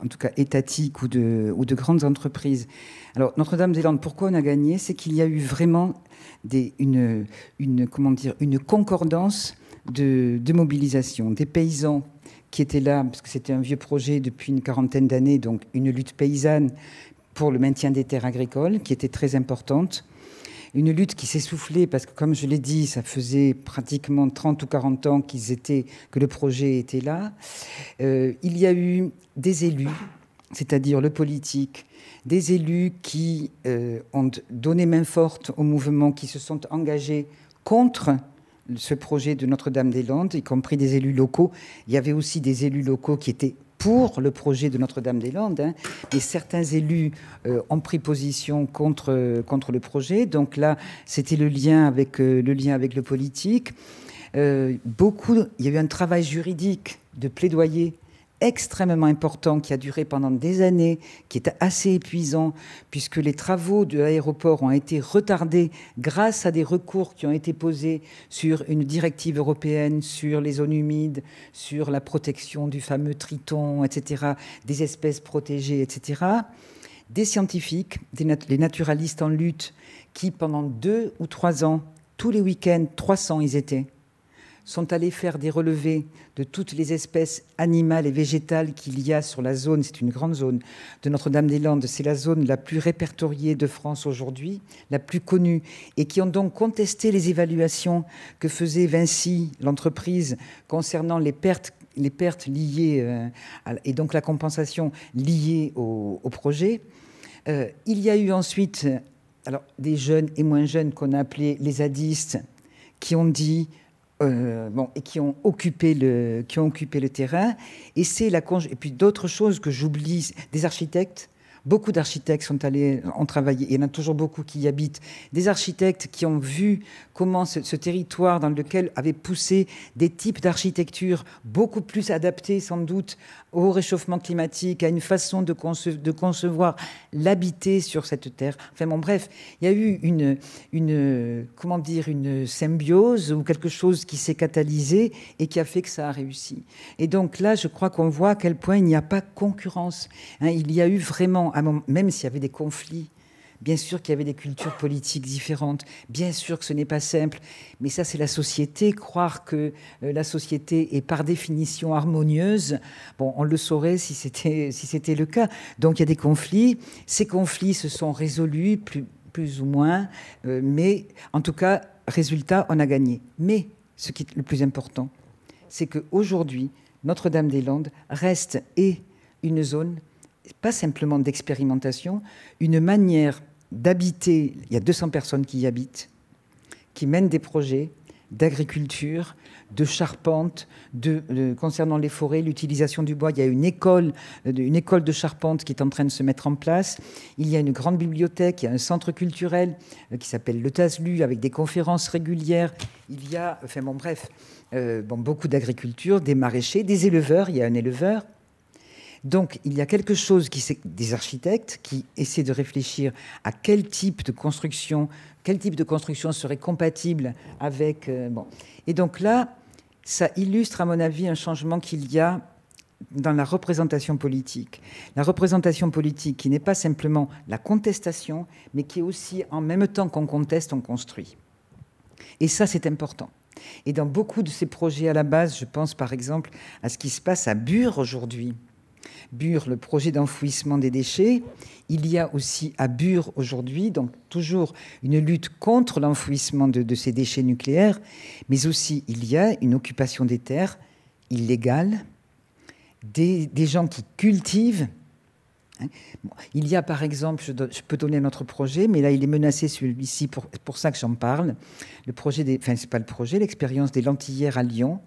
Speaker 3: en tout cas étatiques ou de, ou de grandes entreprises. Alors, Notre-Dame-des-Landes, pourquoi on a gagné C'est qu'il y a eu vraiment des, une, une, comment dire, une concordance de, de mobilisation. Des paysans qui était là, parce que c'était un vieux projet depuis une quarantaine d'années, donc une lutte paysanne pour le maintien des terres agricoles, qui était très importante. Une lutte qui s'essoufflait, parce que comme je l'ai dit, ça faisait pratiquement 30 ou 40 ans qu'ils étaient, que le projet était là. Euh, il y a eu des élus, c'est-à-dire le politique, des élus qui euh, ont donné main forte au mouvement, qui se sont engagés contre ce projet de Notre-Dame-des-Landes, y compris des élus locaux. Il y avait aussi des élus locaux qui étaient pour le projet de Notre-Dame-des-Landes, Et hein. mais certains élus euh, ont pris position contre, contre le projet. Donc là, c'était le, lien avec euh, le lien avec le politique. Euh, beaucoup, il y a eu un travail juridique de plaidoyer extrêmement important qui a duré pendant des années, qui est assez épuisant, puisque les travaux de l'aéroport ont été retardés grâce à des recours qui ont été posés sur une directive européenne, sur les zones humides, sur la protection du fameux triton, etc., des espèces protégées, etc. Des scientifiques, des les naturalistes en lutte, qui pendant deux ou trois ans, tous les week-ends, 300 ils étaient, sont allés faire des relevés de toutes les espèces animales et végétales qu'il y a sur la zone, c'est une grande zone, de Notre-Dame-des-Landes. C'est la zone la plus répertoriée de France aujourd'hui, la plus connue, et qui ont donc contesté les évaluations que faisait Vinci, l'entreprise, concernant les pertes les pertes liées euh, et donc la compensation liée au, projet. Euh, il y a eu ensuite alors, des jeunes et moins jeunes qu'on a appelés les zadistes qui ont dit euh, bon, et qui ont occupé le, qui ont occupé le terrain. Et c'est la et puis d'autres choses que j'oublie, des architectes Beaucoup d'architectes sont allés, en travailler. il y en a toujours beaucoup qui y habitent. Des architectes qui ont vu comment ce, territoire dans lequel avait poussé des types d'architecture beaucoup plus adaptés sans doute au réchauffement climatique, à une façon de, concevoir l'habiter sur cette terre. Enfin bon, bref, il y a eu une, une comment dire, une symbiose ou quelque chose qui s'est catalysé et qui a fait que ça a réussi. Et donc là, je crois qu'on voit à quel point il n'y a pas concurrence. Hein, il y a eu vraiment ah même s'il y avait des conflits, bien sûr qu'il y avait des cultures politiques différentes, bien sûr que ce n'est pas simple, mais ça c'est la société, croire que euh, la société est par définition harmonieuse, bon, on le saurait si c'était si le cas. Donc il y a des conflits, ces conflits se sont résolus plus, plus ou moins, euh, mais en tout cas, résultat, on a gagné. Mais ce qui est le plus important, c'est qu'aujourd'hui, Notre-Dame-des-Landes reste et une zone pas simplement d'expérimentation, une manière d'habiter, il y a 200 personnes qui y habitent, qui mènent des projets d'agriculture, de charpente, de, concernant les forêts, l'utilisation du bois. Il y a une école, une école de charpente qui est en train de se mettre en place. Il y a une grande bibliothèque, il y a un centre culturel euh, qui s'appelle le Taslu, avec des conférences régulières. Il y a, enfin bon bref, euh, bon, beaucoup d'agriculture, des maraîchers, des éleveurs. Il y a un éleveur donc il y a quelque chose qui des architectes qui essaient de réfléchir à quel type de construction, quel type de construction serait compatible avec euh, Et donc là, ça illustre à mon avis un changement qu'il y a dans la représentation politique. La représentation politique qui n'est pas simplement la contestation, mais qui est aussi en même temps qu'on conteste, on construit. Et ça, c'est important. Et dans beaucoup de ces projets à la base, je pense par exemple à ce qui se passe à Bure aujourd'hui. Bure le projet d'enfouissement des déchets. Il y a aussi à Bure aujourd'hui, donc toujours une lutte contre l'enfouissement de, ces déchets nucléaires, mais aussi il y a une occupation des terres illégale, des, gens qui cultivent hein. il y a par exemple, je, peux donner un autre projet, mais là il est menacé celui-ci, pour, pour ça que j'en parle. Le projet, des, enfin c'est pas le projet, l'expérience des lentillères à Lyon,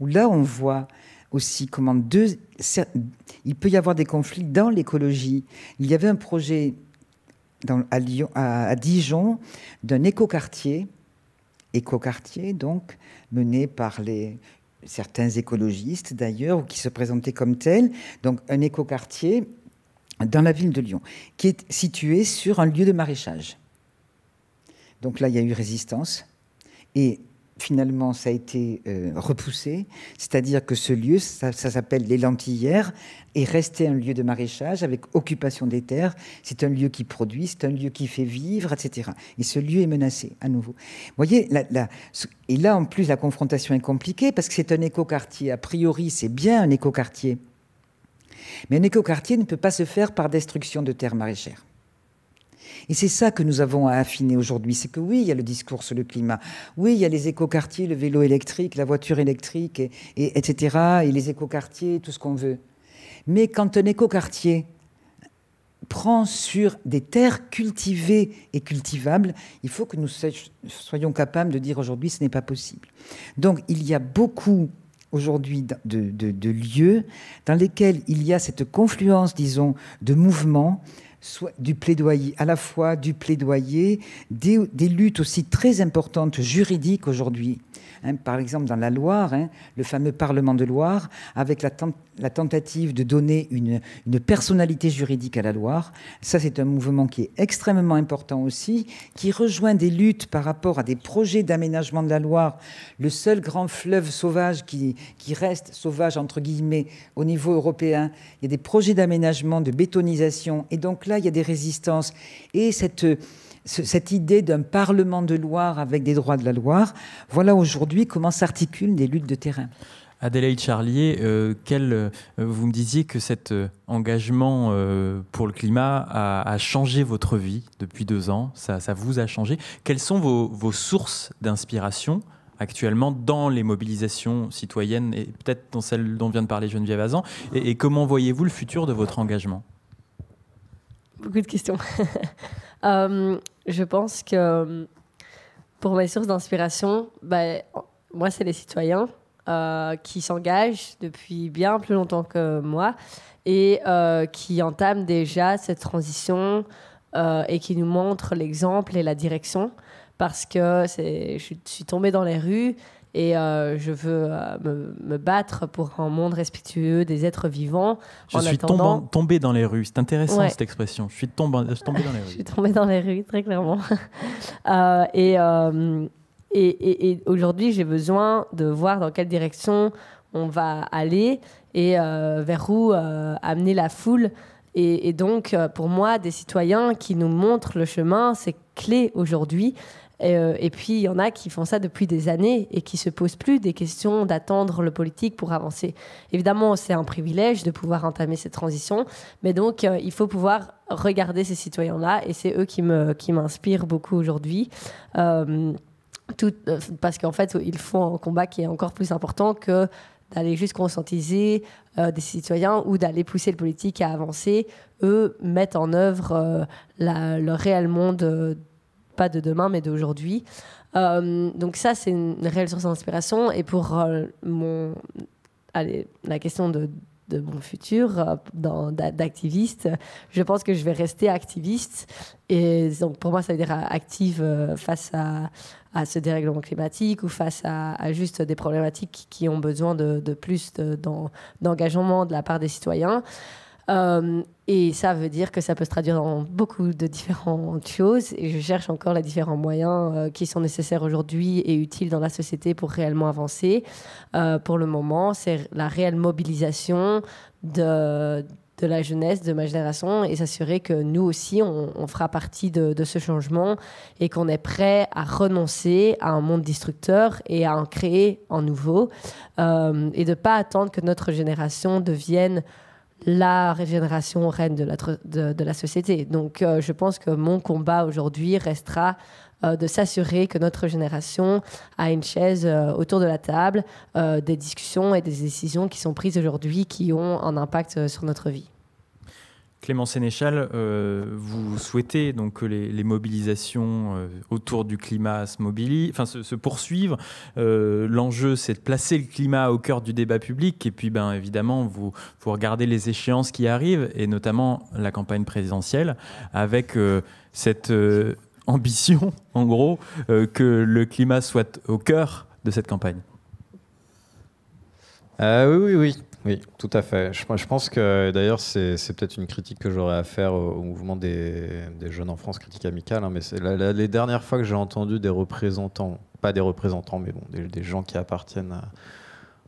Speaker 3: où là on voit aussi comment il peut y avoir des conflits dans l'écologie. Il y avait un projet dans, à, Lyon, à, Dijon d'un écoquartier, écoquartier donc, mené par les, certains écologistes d'ailleurs, ou qui se présentaient comme tels, donc un écoquartier dans la ville de Lyon, qui est situé sur un lieu de maraîchage. Donc là, il y a eu résistance. Et finalement, ça a été euh, repoussé. C'est-à-dire que ce lieu, ça, s'appelle les Lentillères, est resté un lieu de maraîchage avec occupation des terres. C'est un lieu qui produit, c'est un lieu qui fait vivre, etc. Et ce lieu est menacé à nouveau. Vous voyez, là là et là, en plus, la confrontation est compliquée parce que c'est un écoquartier. A priori, c'est bien un écoquartier. Mais un écoquartier ne peut pas se faire par destruction de terres maraîchères. Et c'est ça que nous avons à affiner aujourd'hui. C'est que oui, il y a le discours sur le climat. Oui, il y a les écoquartiers, le vélo électrique, la voiture électrique, et, etc. Et les écoquartiers, tout ce qu'on veut. Mais quand un écoquartier prend sur des terres cultivées et cultivables, il faut que nous soyons capables de dire aujourd'hui ce n'est pas possible. Donc il y a beaucoup aujourd'hui de, de, lieux dans lesquels il y a cette confluence, disons, de mouvements du plaidoyer, à la fois du plaidoyer, des luttes aussi très importantes juridiques aujourd'hui Hein, par exemple dans la Loire, hein, le fameux Parlement de Loire, avec la, la tentative de donner une, personnalité juridique à la Loire. Ça, c'est un mouvement qui est extrêmement important aussi, qui rejoint des luttes par rapport à des projets d'aménagement de la Loire, le seul grand fleuve sauvage qui, qui reste sauvage, entre guillemets, au niveau européen. Il y a des projets d'aménagement, de bétonisation, et donc là, il y a des résistances. Et cette cette idée d'un Parlement de Loire avec des droits de la Loire, voilà aujourd'hui comment s'articulent des luttes de terrain.
Speaker 2: Adélaïde Charlier, euh, euh, vous me disiez que cet euh, engagement pour le climat a, changé votre vie depuis deux ans, ça, vous a changé. Quelles sont vos, sources d'inspiration actuellement dans les mobilisations citoyennes et peut-être dans celles dont vient de parler Geneviève Azan et, et comment voyez-vous le futur de votre engagement
Speaker 4: Beaucoup de questions. [LAUGHS] Euh, je pense que euh, pour mes sources d'inspiration, ben, moi, c'est les citoyens euh, qui s'engagent depuis bien plus longtemps que moi et qui entament déjà cette transition et qui nous montrent l'exemple et la direction parce que je suis tombée dans les rues et euh, je veux euh, me, battre pour un monde respectueux des êtres vivants. Je suis tombé
Speaker 2: dans les rues. C'est intéressant cette expression. Je suis tombé, dans les [LAUGHS] rues. je suis
Speaker 4: tombé dans les rues, très clairement. [LAUGHS] Euh, et, et aujourd'hui, j'ai besoin de voir dans quelle direction on va aller et vers où amener la foule. Et, donc, pour moi, des citoyens qui nous montrent le chemin, c'est clé aujourd'hui. Euh, et, puis, il y en a qui font ça depuis des années et qui se posent plus des questions d'attendre le politique pour avancer. Évidemment, c'est un privilège de pouvoir entamer cette transition, mais donc, euh, il faut pouvoir regarder ces citoyens-là et c'est eux qui m'inspirent qui beaucoup aujourd'hui. Euh, tout, parce qu'en fait, ils font un combat qui est encore plus important que d'aller juste conscientiser des citoyens ou d'aller pousser le politique à avancer, eux mettent en œuvre le réel monde pas de demain, mais d'aujourd'hui. Euh, donc ça, c'est une réelle source d'inspiration. Et pour euh, mon, allez, la question de, mon futur euh, dans d'activiste, je pense que je vais rester activiste. Et donc pour moi, ça veut dire active face à, ce dérèglement climatique ou face à, juste des problématiques qui ont besoin de, plus d'engagement de la part des citoyens. Euh, et ça veut dire que ça peut se traduire dans beaucoup de différentes choses. Et je cherche encore les différents moyens euh, qui sont nécessaires aujourd'hui et utiles dans la société pour réellement avancer. Euh, pour le moment, c'est la réelle mobilisation de, la jeunesse, de ma génération, et s'assurer que nous aussi, on, fera partie de, de, ce changement et qu'on est prêt à renoncer à un monde destructeur et à en créer un nouveau. et de ne pas attendre que notre génération devienne la régénération reine de la, société. Donc euh, je pense que mon combat aujourd'hui restera euh, de s'assurer que notre génération a une chaise euh, autour de la table des discussions et des décisions qui sont prises aujourd'hui qui ont un impact sur notre vie.
Speaker 2: Clément Sénéchal, euh, vous souhaitez donc que les, mobilisations euh, autour du climat se, se, poursuivent. Euh, l'enjeu, c'est de placer le climat au cœur du débat public. Et puis, ben, évidemment, vous, vous regardez les échéances qui arrivent, et notamment la campagne présidentielle, avec cette ambition, [LAUGHS] en gros, que le climat soit au cœur de cette campagne.
Speaker 5: oui, oui, oui. Oui, tout à fait. Je, pense que d'ailleurs, c'est, peut-être une critique que j'aurais à faire au, mouvement des, jeunes en France, critique amicale. Hein, mais c'est les dernières fois que j'ai entendu des représentants, pas des représentants, mais bon, des, gens qui appartiennent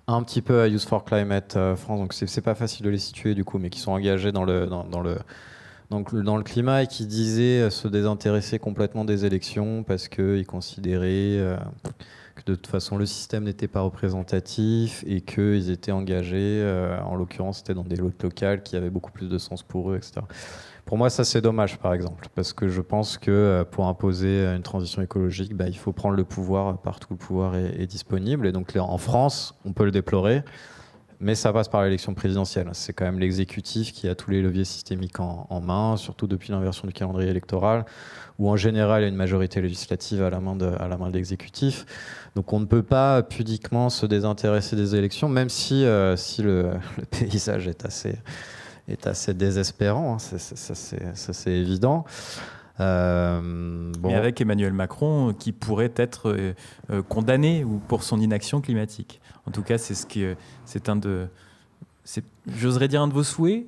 Speaker 5: un petit peu à Youth for Climate euh, France, donc c'est pas facile de les situer du coup, mais qui sont engagés dans le, dans, le, donc dans le climat et qui disaient se désintéresser complètement des élections parce qu'ils considéraient. Euh, que de toute façon le système n'était pas représentatif et qu'ils étaient engagés, euh, en l'occurrence c'était dans des lots locales qui avaient beaucoup plus de sens pour eux, etc. Pour moi, ça c'est dommage, par exemple, parce que je pense que euh, pour imposer une transition écologique, bah, il faut prendre le pouvoir partout où le pouvoir est, disponible. Et donc en France, on peut le déplorer, mais ça passe par l'élection présidentielle. C'est quand même l'exécutif qui a tous les leviers systémiques en main, surtout depuis l'inversion du calendrier électoral, où en général il y a une majorité législative à la main de, à la main de l'exécutif. Donc on ne peut pas pudiquement se désintéresser des élections, même si, euh, si [LAUGHS] le, paysage est assez, est assez désespérant, hein. ça c'est évident. Euh, avec Emmanuel Macron qui pourrait être
Speaker 2: euh, euh, condamné ou pour son inaction climatique. En tout cas, c'est ce qui, c'est un de,
Speaker 5: j'oserais dire un de vos souhaits,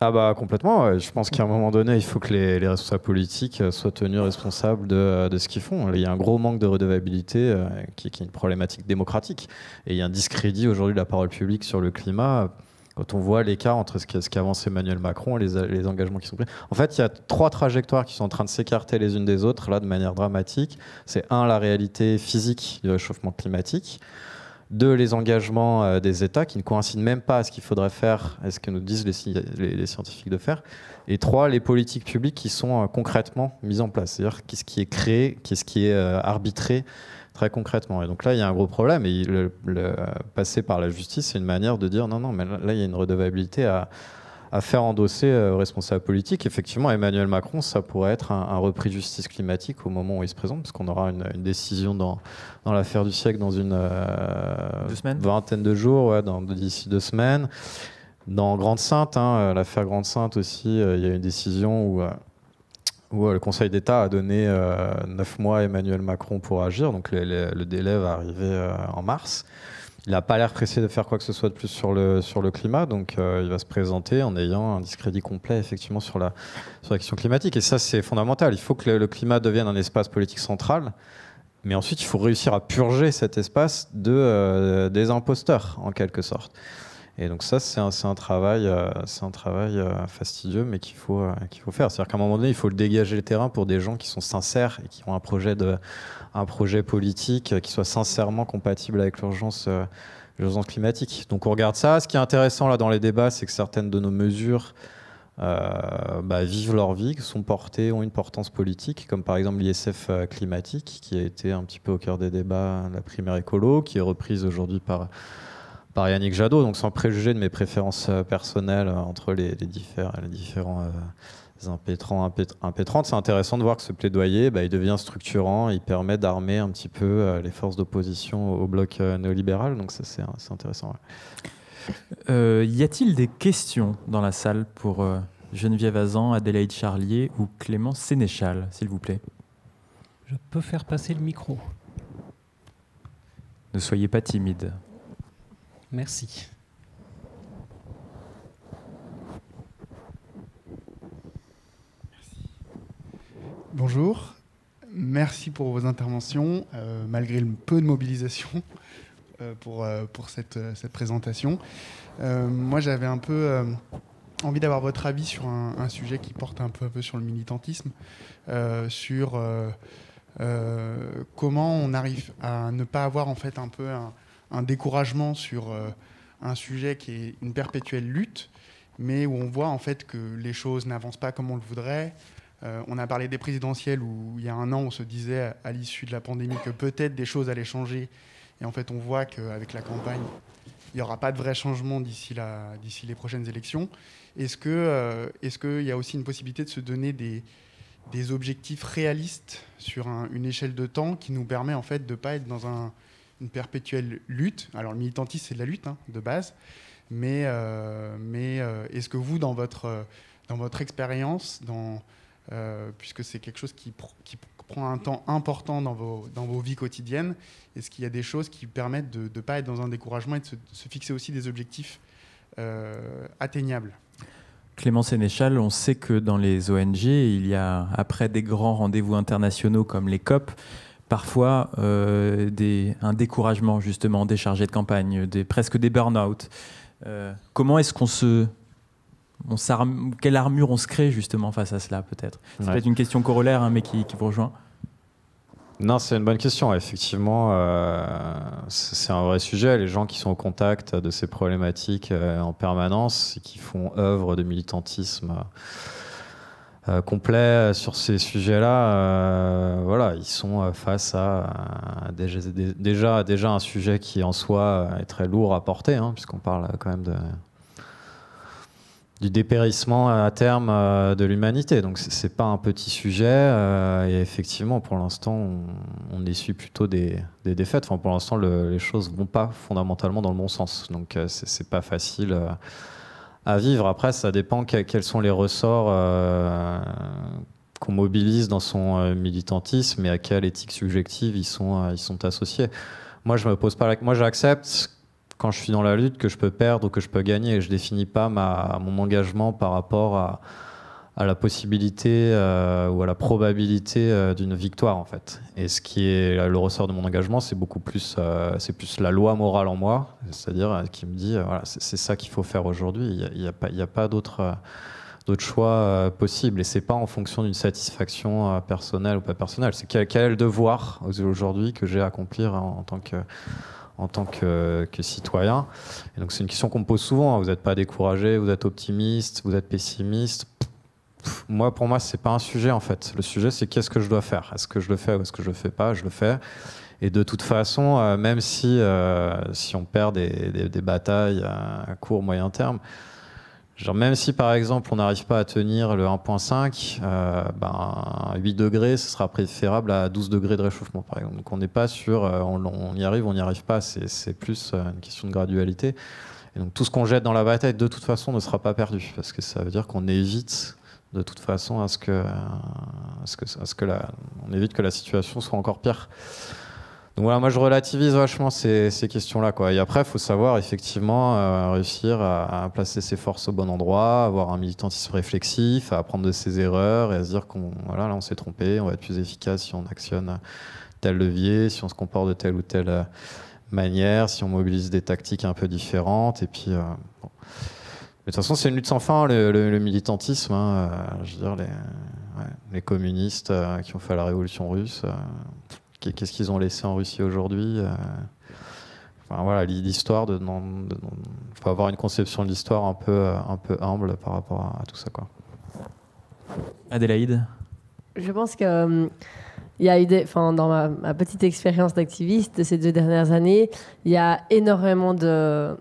Speaker 5: ah bah complètement, je pense qu'à un moment donné, il faut que les, les responsables politiques euh, soient tenus responsables de, euh, de ce qu'ils font. Il y a un gros manque de redevabilité euh, qui, est une problématique démocratique. Et il y a un discrédit aujourd'hui de la parole publique sur le climat. Quand on voit l'écart entre ce qu'avance Emmanuel Macron et les, les engagements qui sont pris. En fait, il y a trois trajectoires qui sont en train de s'écarter les unes des autres, là, de manière dramatique. C'est un, la réalité physique du réchauffement climatique. Deux, les engagements euh, des États qui ne coïncident même pas à ce qu'il faudrait faire, à ce que nous disent les, scientifiques de faire. Et trois, les politiques publiques qui sont euh, concrètement mises en place, c'est-à-dire qu'est-ce qui est créé, qu'est-ce qui est euh, arbitré très concrètement. Et donc là, il y a un gros problème. Et passer par la justice, c'est une manière de dire non, non, mais là, il y a une redevabilité à, à faire endosser euh, aux responsables politiques. Effectivement, Emmanuel Macron, ça pourrait être un, repris de justice climatique au moment où il se présente, parce qu'on aura une, décision dans, dans l'affaire du siècle dans une euh, vingtaine de jours, d'ici deux semaines. Dans Grande Sainte, hein, euh, l'affaire Grande Sainte aussi, il y a une décision où, le Conseil d'État a donné neuf mois à Emmanuel Macron pour agir, donc le délai va arriver en mars. Il n'a pas l'air pressé de faire quoi que ce soit de plus sur le, sur le climat, donc euh, il va se présenter en ayant un discrédit complet effectivement sur la, sur question climatique. Et ça, c'est fondamental. Il faut que le, climat devienne un espace politique central, mais ensuite, il faut réussir à purger cet espace de, euh, des imposteurs, en quelque sorte. Et donc ça, c'est un, travail, c'est un travail euh, euh, fastidieux, mais qu'il faut, euh, qu'il faut faire. C'est-à-dire qu'à un moment donné, il faut dégager le terrain pour des gens qui sont sincères et qui ont un projet, de, un projet politique qui soit sincèrement compatible avec l'urgence climatique. Donc on regarde ça. Ce qui est intéressant là dans les débats, c'est que certaines de nos mesures... Bah, vivent leur vie, sont portées, ont une portance politique, comme par exemple l'ISF climatique, qui a été un petit peu au cœur des débats la primaire écolo, qui est reprise aujourd'hui par Jadot, donc sans préjuger de mes préférences euh, personnelles euh, entre les, les différents euh, impétrants, impétrantes. C'est intéressant de voir que ce plaidoyer, bah, il devient structurant, il permet d'armer un petit peu les forces d'opposition au bloc néolibéral. Donc ça, c'est intéressant.
Speaker 2: y a-t-il des questions dans la salle pour Geneviève Azan, Adélaïde Charlier ou Clément Sénéchal, s'il vous plaît
Speaker 1: Je peux faire passer le micro.
Speaker 2: Ne soyez pas timide.
Speaker 1: Merci.
Speaker 6: Bonjour, merci pour vos interventions, euh, malgré le peu de mobilisation euh, pour, euh, pour cette, présentation. moi, j'avais un peu envie d'avoir votre avis sur un, sujet qui porte un peu, un peu sur le militantisme, sur comment on arrive à ne pas avoir en fait un peu un, un découragement sur euh, un sujet qui est une perpétuelle lutte, mais où on voit en fait que les choses n'avancent pas comme on le voudrait. Euh, on a parlé des présidentielles où il y a un an, on se disait à l'issue de la pandémie que peut-être des choses allaient changer. Et en fait, on voit qu'avec la campagne, il n'y aura pas de vrai changement d'ici les prochaines élections. Est-ce euh, qu'il est y a aussi une possibilité de se donner des, des objectifs réalistes sur une échelle de temps qui nous permet en fait de ne pas être dans un, une perpétuelle lutte. Alors le militantisme, c'est de la lutte hein, de base, mais, euh, mais euh, est-ce que vous, dans votre, dans votre expérience, dans, euh, puisque c'est quelque chose qui, qui, prend un temps important dans vos, dans vos vies quotidiennes, est-ce qu'il y a des choses qui permettent de ne pas être dans un découragement et de se, de se fixer aussi des objectifs atteignables
Speaker 2: Clément Sénéchal, on sait que dans les ONG, il y a, après des grands rendez-vous internationaux comme les COP, parfois euh, un découragement justement des chargés de campagne, des, presque des burn-out. Euh, comment est-ce qu'on se... quelle armure on se crée justement face à cela peut-être C'est peut-être une question corollaire hein, mais qui, qui, vous rejoint.
Speaker 5: Non, c'est une bonne question. Effectivement, euh, c'est un vrai sujet. Les gens qui sont au contact de ces problématiques en permanence et qui font œuvre de militantisme euh, complet euh, sur ces sujets-là, euh, voilà, ils sont face à, déjà, déjà un sujet qui en soi est très lourd à porter, hein, puisqu'on parle quand même de, du dépérissement à terme de l'humanité. Donc ce n'est pas un petit sujet. et effectivement, pour l'instant, on, on, essuie plutôt des, défaites. Enfin, pour l'instant, les choses vont pas fondamentalement dans le bon sens. Donc ce n'est pas facile à vivre. Après, ça dépend quels sont les ressorts euh, qu'on mobilise dans son euh, militantisme et à quelle éthique subjective ils sont, euh, ils sont associés. Moi, je me pose pas la... Moi, j'accepte quand je suis dans la lutte que je peux perdre ou que je peux gagner. et Je définis pas ma, mon engagement par rapport à, à la possibilité euh, ou à la probabilité euh, d'une victoire en fait. Et ce qui est le ressort de mon engagement, c'est beaucoup plus, euh, c'est plus la loi morale en moi, c'est-à-dire qui me dit voilà, c'est ça qu'il faut faire aujourd'hui. Il n'y a, pas, il a pas d'autre d'autres choix possible. Et c'est pas en fonction d'une satisfaction personnelle ou pas personnelle. C'est quel, quel, est le devoir aujourd'hui que j'ai à accomplir en, tant que en tant que, que, citoyen. Et donc c'est une question qu'on me pose souvent. Hein. Vous n'êtes pas découragé, vous êtes optimiste, vous êtes pessimiste moi, pour moi, c'est pas un sujet en fait. Le sujet, c'est qu'est-ce que je dois faire Est-ce que je le fais ou est-ce que je le fais pas Je le fais. Et de toute façon, euh, même si, euh, si on perd des, des, batailles à court, moyen terme, genre même si par exemple on n'arrive pas à tenir le 1.5, euh, ben, 8 degrés, ce sera préférable à 12 degrés de réchauffement par exemple. Donc on n'est pas sûr, on, on, y arrive, on n'y arrive pas, c'est plus une question de gradualité. Et donc tout ce qu'on jette dans la bataille, de toute façon, ne sera pas perdu, parce que ça veut dire qu'on évite de toute façon à ce que, à ce que, à ce que la, on évite que la situation soit encore pire. Donc voilà, moi je relativise vachement ces, questions-là. Quoi. Et après, il faut savoir effectivement euh, réussir à, placer ses forces au bon endroit, avoir un militantisme réflexif, à apprendre de ses erreurs et à se dire qu'on voilà, là on s'est trompé, on va être plus efficace si on actionne tel levier, si on se comporte de telle ou telle euh, manière, si on mobilise des tactiques un peu différentes. Et puis. Euh, de toute façon, c'est une lutte sans fin, le, militantisme. Hein, euh, je veux dire, les, communistes euh, qui ont fait la révolution russe, euh, qu'est-ce qu'ils ont laissé en Russie aujourd'hui Enfin, voilà l'histoire de, faut avoir une conception de l'histoire un peu humble par rapport à, tout ça quoi. Adélaïde
Speaker 4: je pense que il y a dans ma, petite expérience d'activiste ces deux dernières années il y a énormément de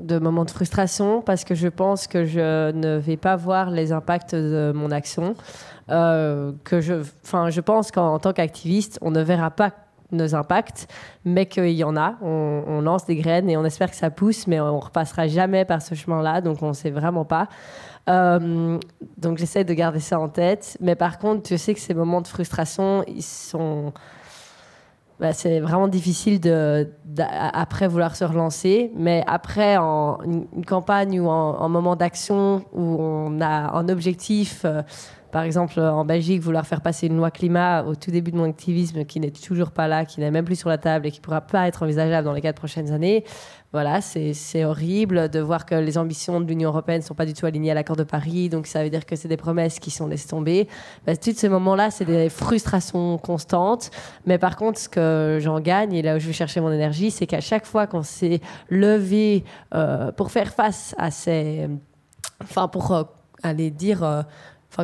Speaker 4: de moments de frustration parce que je pense que je ne vais pas voir les impacts de mon action. Euh, que je, enfin, je pense qu'en tant qu'activiste, on ne verra pas nos impacts, mais qu'il y en a. On, lance des graines et on espère que ça pousse, mais on repassera jamais par ce chemin-là, donc on ne sait vraiment pas. Euh, donc j'essaie de garder ça en tête, mais par contre, tu sais que ces moments de frustration, ils sont bah, c'est vraiment difficile de, après vouloir se relancer. Mais après, en, une, campagne ou en, moment d'action où on a un objectif, euh, par exemple euh, en Belgique, vouloir faire passer une loi climat au tout début de mon activisme qui n'est toujours pas là, qui n'est même plus sur la table et qui ne pourra pas être envisageable dans les quatre prochaines années, voilà, c'est horrible de voir que les ambitions de l'Union européenne ne sont pas du tout alignées à l'accord de Paris, donc ça veut dire que c'est des promesses qui sont laissées tomber. Bah, tout ces moments-là, c'est des frustrations constantes. Mais par contre, ce que j'en gagne, et là où je vais chercher mon énergie, c'est qu'à chaque fois qu'on s'est levé euh, pour faire face à ces... Enfin, pour euh, aller dire... Euh,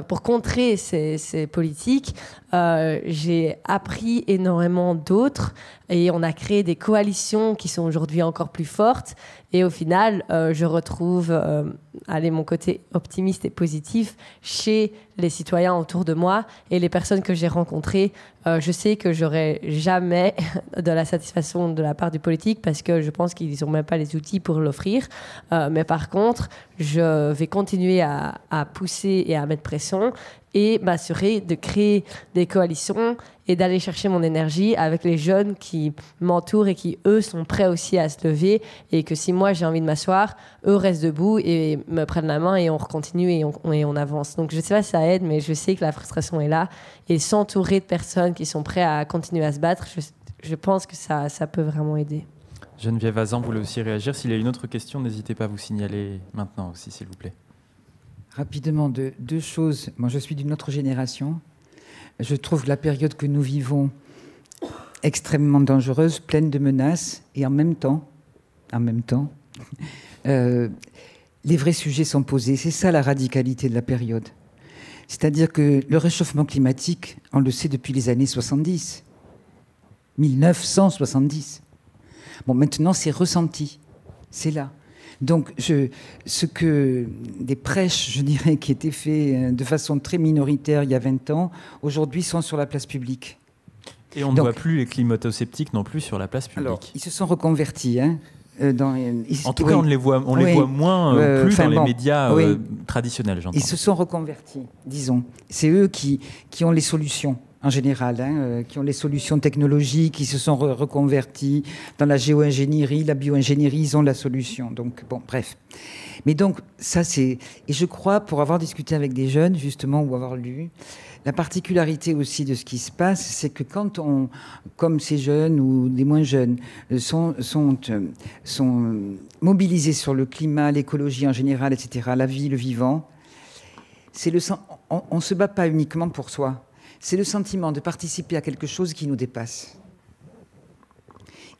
Speaker 4: pour contrer ces, politiques, euh, j'ai appris énormément d'autres et on a créé des coalitions qui sont aujourd'hui encore plus fortes et au final, euh, je retrouve euh, mon côté optimiste et positif chez les citoyens autour de moi et les personnes que j'ai rencontrées. Euh, je sais que j'aurai jamais [LAUGHS] de la satisfaction de la part du politique parce que je pense qu'ils n'ont même pas les outils pour l'offrir. mais par contre, je vais continuer à, à pousser et à mettre pression et m'assurer bah, de créer des coalitions et d'aller chercher mon énergie avec les jeunes qui m'entourent et qui, eux, sont prêts aussi à se lever et que si moi j'ai envie de m'asseoir, eux restent debout et me prennent la main et on continue et on, et on avance. Donc je sais pas si ça aide, mais je sais que la frustration est là et s'entourer de personnes qui sont prêtes à continuer à se battre, je, pense que ça, ça peut vraiment aider.
Speaker 2: Geneviève Azan voulait aussi réagir. S'il y a une autre question, n'hésitez pas à vous signaler maintenant aussi, s'il vous plaît.
Speaker 3: Rapidement, deux choses. Moi, je suis d'une autre génération. Je trouve la période que nous vivons extrêmement dangereuse, pleine de menaces, et en même temps, en même temps, [LAUGHS] euh, les vrais sujets sont posés. C'est ça la radicalité de la période. C'est-à-dire que le réchauffement climatique, on le sait depuis les années 70, 1970. Bon, maintenant, c'est ressenti, c'est là. Donc, ce que des prêches, je dirais, qui étaient faits euh, de façon très minoritaire il y a 20 ans, aujourd'hui sont sur la place publique.
Speaker 2: Et on ne voit plus les climato-sceptiques non plus sur la place publique. ils se sont
Speaker 3: reconvertis. Hein, euh, euh, en tout cas, on les voit, moins plus dans les médias
Speaker 2: traditionnels, j'entends. traditionnels. Ils se
Speaker 3: sont reconvertis, disons. C'est eux qui ont les solutions en général, hein, euh, qui ont les solutions technologiques, qui se sont reconvertis dans la géo-ingénierie, la bio-ingénierie, ils ont la solution. Donc, bon, bref. Mais donc, ça, c'est. Et je crois, pour avoir discuté avec des jeunes, justement, ou avoir lu, la particularité aussi de ce qui se passe, c'est que quand on, comme ces jeunes ou des moins jeunes, euh, sont, sont, euh, sont mobilisés sur le climat, l'écologie en général, etc., la vie, le vivant, c'est le sens. On ne se bat pas uniquement pour soi c'est le sentiment de participer à quelque chose qui nous dépasse.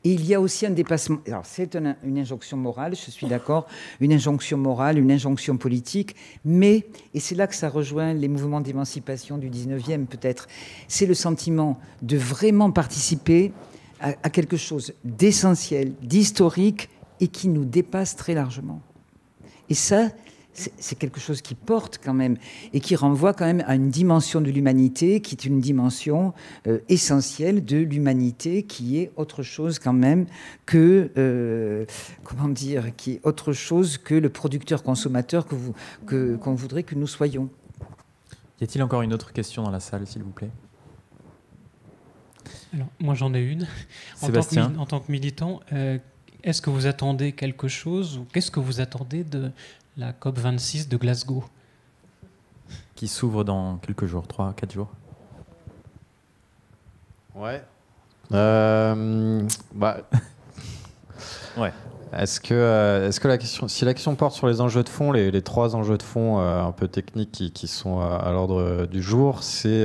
Speaker 3: Et il y a aussi un dépassement. Alors, c'est une injonction morale, je suis d'accord, une injonction morale, une injonction politique, mais, et c'est là que ça rejoint les mouvements d'émancipation du 19e peut-être, c'est le sentiment de vraiment participer à, à quelque chose d'essentiel, d'historique, et qui nous dépasse très largement. Et ça, c'est quelque chose qui porte quand même et qui renvoie quand même à une dimension de l'humanité qui est une dimension euh, essentielle de l'humanité qui est autre chose quand même que euh, comment dire qui est autre chose que le producteur consommateur que vous qu'on voudrait que nous soyons.
Speaker 2: Y a-t-il encore une autre question dans la salle s'il vous plaît
Speaker 3: moi
Speaker 1: j'en ai une. Sébastien. En tant que, militant, euh, est-ce que vous attendez quelque chose ou qu'est-ce que vous attendez de, la COP26 de Glasgow.
Speaker 2: Qui s'ouvre dans quelques
Speaker 5: jours, 3, 4 jours. Ouais. Euh, bah. [LAUGHS] ouais. Est-ce que, euh, est que la question, si la question porte sur les enjeux de fond, les, trois enjeux de fond euh, un peu techniques qui, sont à, l'ordre du jour, c'est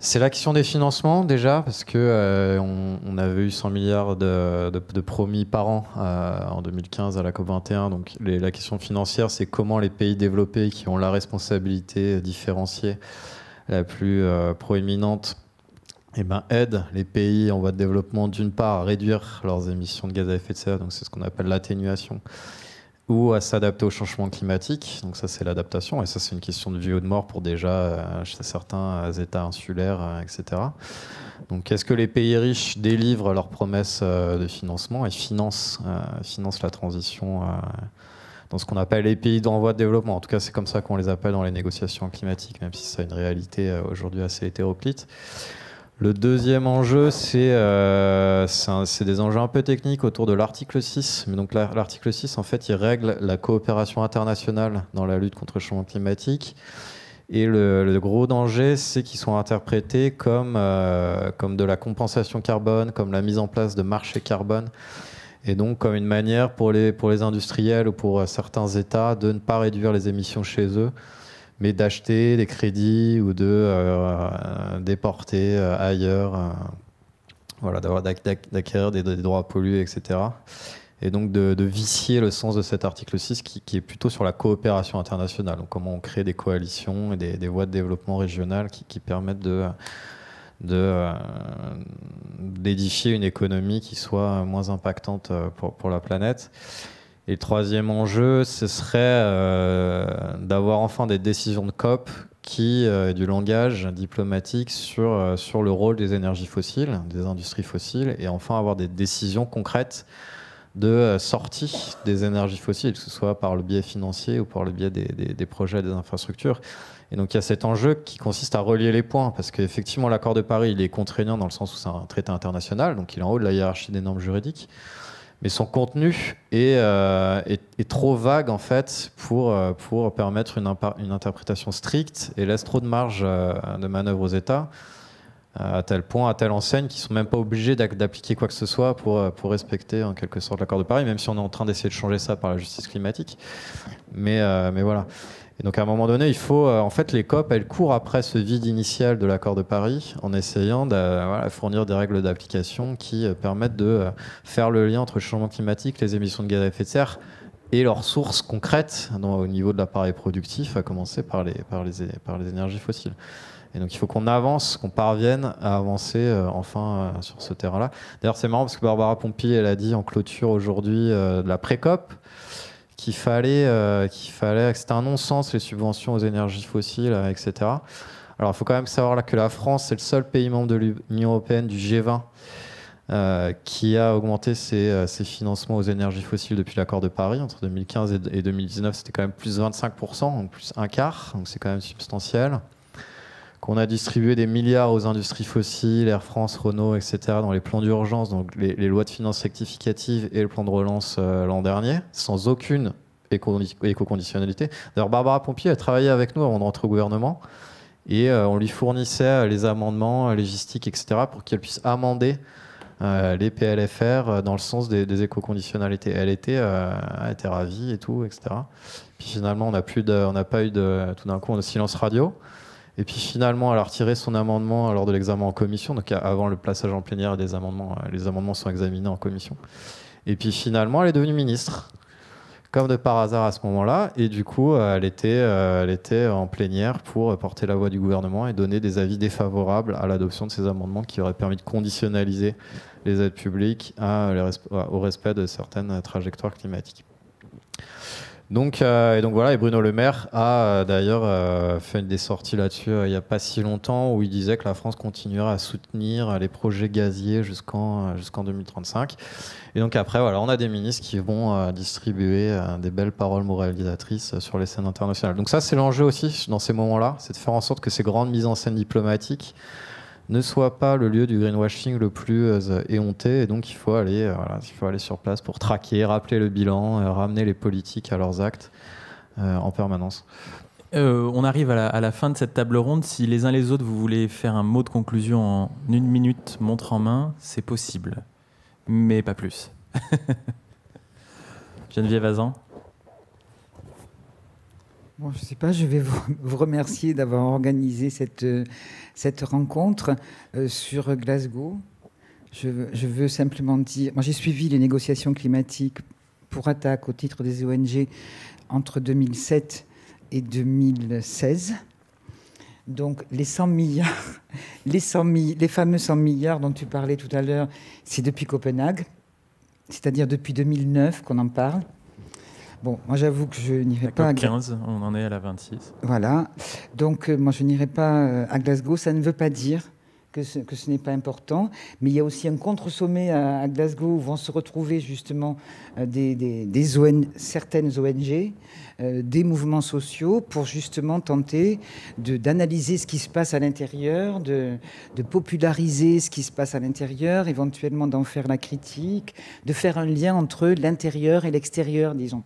Speaker 5: c'est la question des financements déjà, parce que euh, on, avait eu 100 milliards de, promis par an euh, en 2015 à la COP21. Donc la question financière, c'est comment les pays développés qui ont la responsabilité différenciée la plus euh, proéminente eh ben, aident les pays en voie de développement d'une part à réduire leurs émissions de gaz à effet de serre, donc c'est ce qu'on appelle l'atténuation ou à s'adapter au changement climatique. Donc ça, c'est l'adaptation, et ça, c'est une question de vie ou de mort pour déjà euh, certains euh, États insulaires, euh, etc. Donc est-ce que les pays riches délivrent leurs promesses de financement et financent, financent la transition dans ce qu'on appelle les pays d'envoi de développement En tout cas, c'est comme ça qu'on les appelle dans les négociations climatiques, même si ça une réalité aujourd'hui assez hétéroclite. Le deuxième enjeu, euh, c'est des enjeux un peu techniques autour de l'article 6. Mais donc l'article 6, en fait, il règle la coopération internationale dans la lutte contre le changement climatique. Et le, gros danger, c'est qu'ils sont interprétés euh, comme, de la compensation carbone, comme la mise en place de marchés carbone, et donc comme une manière pour les industriels ou pour certains États de ne pas réduire les émissions chez eux mais d'acheter des crédits ou de euh, euh, déporter euh, ailleurs, voilà, d'acquérir des, droits pollués, etc. Et donc de, de, vicier le sens de cet article 6 qui, est plutôt sur la coopération internationale, donc comment on crée des coalitions et des, voies de développement régional qui, permettent de d'édifier une économie qui soit moins impactante pour, pour la planète. Et le troisième enjeu, ce serait euh, d'avoir enfin des décisions de COP qui euh, du langage diplomatique sur, euh, sur le rôle des énergies fossiles, des industries fossiles, et enfin avoir des décisions concrètes de sortie des énergies fossiles, que ce soit par le biais financier ou par le biais des, des, projets, des infrastructures. Et donc il y a cet enjeu qui consiste à relier les points, parce qu'effectivement l'accord de Paris, il est contraignant dans le sens où c'est un traité international, donc il est en haut de la hiérarchie des normes juridiques mais son contenu euh, est, est, trop vague en fait pour, euh, pour permettre une, une interprétation stricte et laisse trop de marge euh, de manœuvre aux États, à tel point, à telle enseigne qu'ils ne sont même pas obligés d'appliquer quoi que ce soit pour, pour respecter en quelque sorte l'accord de Paris, même si on est en train d'essayer de changer ça par la justice climatique. Mais, mais voilà. Et donc à un moment donné, il faut, euh, en fait, les COP, elles courent après ce vide initial de l'accord de Paris en essayant de fournir des règles d'application qui euh, permettent de euh, faire le lien entre le changement climatique, les émissions de gaz à effet de serre et leurs sources concrètes au niveau de l'appareil productif, à commencer par les, par les, par les énergies fossiles. Et donc il faut qu'on avance, qu'on parvienne à avancer enfin sur ce terrain-là. D'ailleurs c'est marrant parce que Barbara Pompi, elle a dit en clôture aujourd'hui de la pré-COP, qu'il fallait, euh, qu'il fallait, c'était un non-sens les subventions aux énergies fossiles, euh, etc. Alors, il faut quand même savoir là que la France, c'est le seul pays membre de l'Union européenne du G20 euh, qui a augmenté ses, financements aux énergies fossiles depuis l'accord de Paris. Entre 2015 et 2019, c'était quand même plus de 25%, donc plus un quart, donc c'est quand même substantiel. On a distribué des milliards aux industries fossiles, Air France, Renault, etc., dans les plans d'urgence, donc les, lois de finances rectificatives et le plan de relance euh, l'an dernier, sans aucune éco-conditionnalité. D'ailleurs, Barbara Pompier a travaillé avec nous avant de rentrer au gouvernement et euh, on lui fournissait euh, les amendements logistiques, etc., pour qu'elle puisse amender les PLFR dans le sens des, éco-conditionnalités. Elle était, ravie et tout, etc. Puis finalement, on n'a pas eu de. Tout d'un coup, de silence radio. Et puis finalement, elle a retiré son amendement lors de l'examen en commission, donc avant le plaçage en plénière des amendements. Euh, les amendements sont examinés en commission. Et puis finalement, elle est devenue ministre, comme de par hasard à ce moment-là. Et du coup, euh, elle était, euh, elle était en plénière pour porter la voix du gouvernement et donner des avis défavorables à l'adoption de ces amendements qui auraient permis de conditionnaliser les aides publiques au respect de certaines trajectoires climatiques. Donc, euh, et donc voilà, et Bruno Le Maire a euh, d'ailleurs fait euh, fait des sorties là-dessus il n'y a pas si longtemps où il disait que la France continuera à soutenir les projets gaziers jusqu'en jusqu'en 2035. Et donc après, voilà, on a des ministres qui vont distribuer des belles paroles moralisatrices sur les scènes internationales. Donc ça, c'est l'enjeu aussi dans ces moments-là, c'est de faire en sorte que ces grandes mises en scène diplomatiques ne soit pas le lieu du greenwashing le plus euh, éhonté. Et donc, il faut aller, euh, faut aller sur place pour traquer, rappeler le bilan, euh, ramener les politiques à leurs actes en permanence. on arrive à la,
Speaker 2: fin de cette table ronde. Si les uns les autres, vous voulez faire un mot de conclusion en une minute, montre en main, c'est possible. Mais pas plus. [LAUGHS] Geneviève Azan
Speaker 3: Bon, je ne sais pas, je vais vous remercier d'avoir organisé cette, cette rencontre euh, sur Glasgow. Je, veux simplement dire, moi j'ai suivi les négociations climatiques pour attaque au titre des ONG entre 2007 et 2016. Donc les 100 milliards, [LAUGHS] les, 100 les fameux 100 milliards dont tu parlais tout à l'heure, c'est depuis Copenhague, c'est-à-dire depuis 2009 qu'on en parle. Bon, moi j'avoue que je n'irai pas. À 15,
Speaker 2: on en est à la 26.
Speaker 3: Voilà. Donc, euh, moi je n'irai pas euh, à Glasgow. Ça ne veut pas dire que ce, ce n'est pas important. Mais il y a aussi un contre-sommet à, Glasgow où vont se retrouver justement euh, des, certaines ONG. Euh, des mouvements sociaux pour justement tenter d'analyser ce qui se passe à l'intérieur, de, de, populariser ce qui se passe à l'intérieur, éventuellement d'en faire la critique, de faire un lien entre l'intérieur et l'extérieur, disons.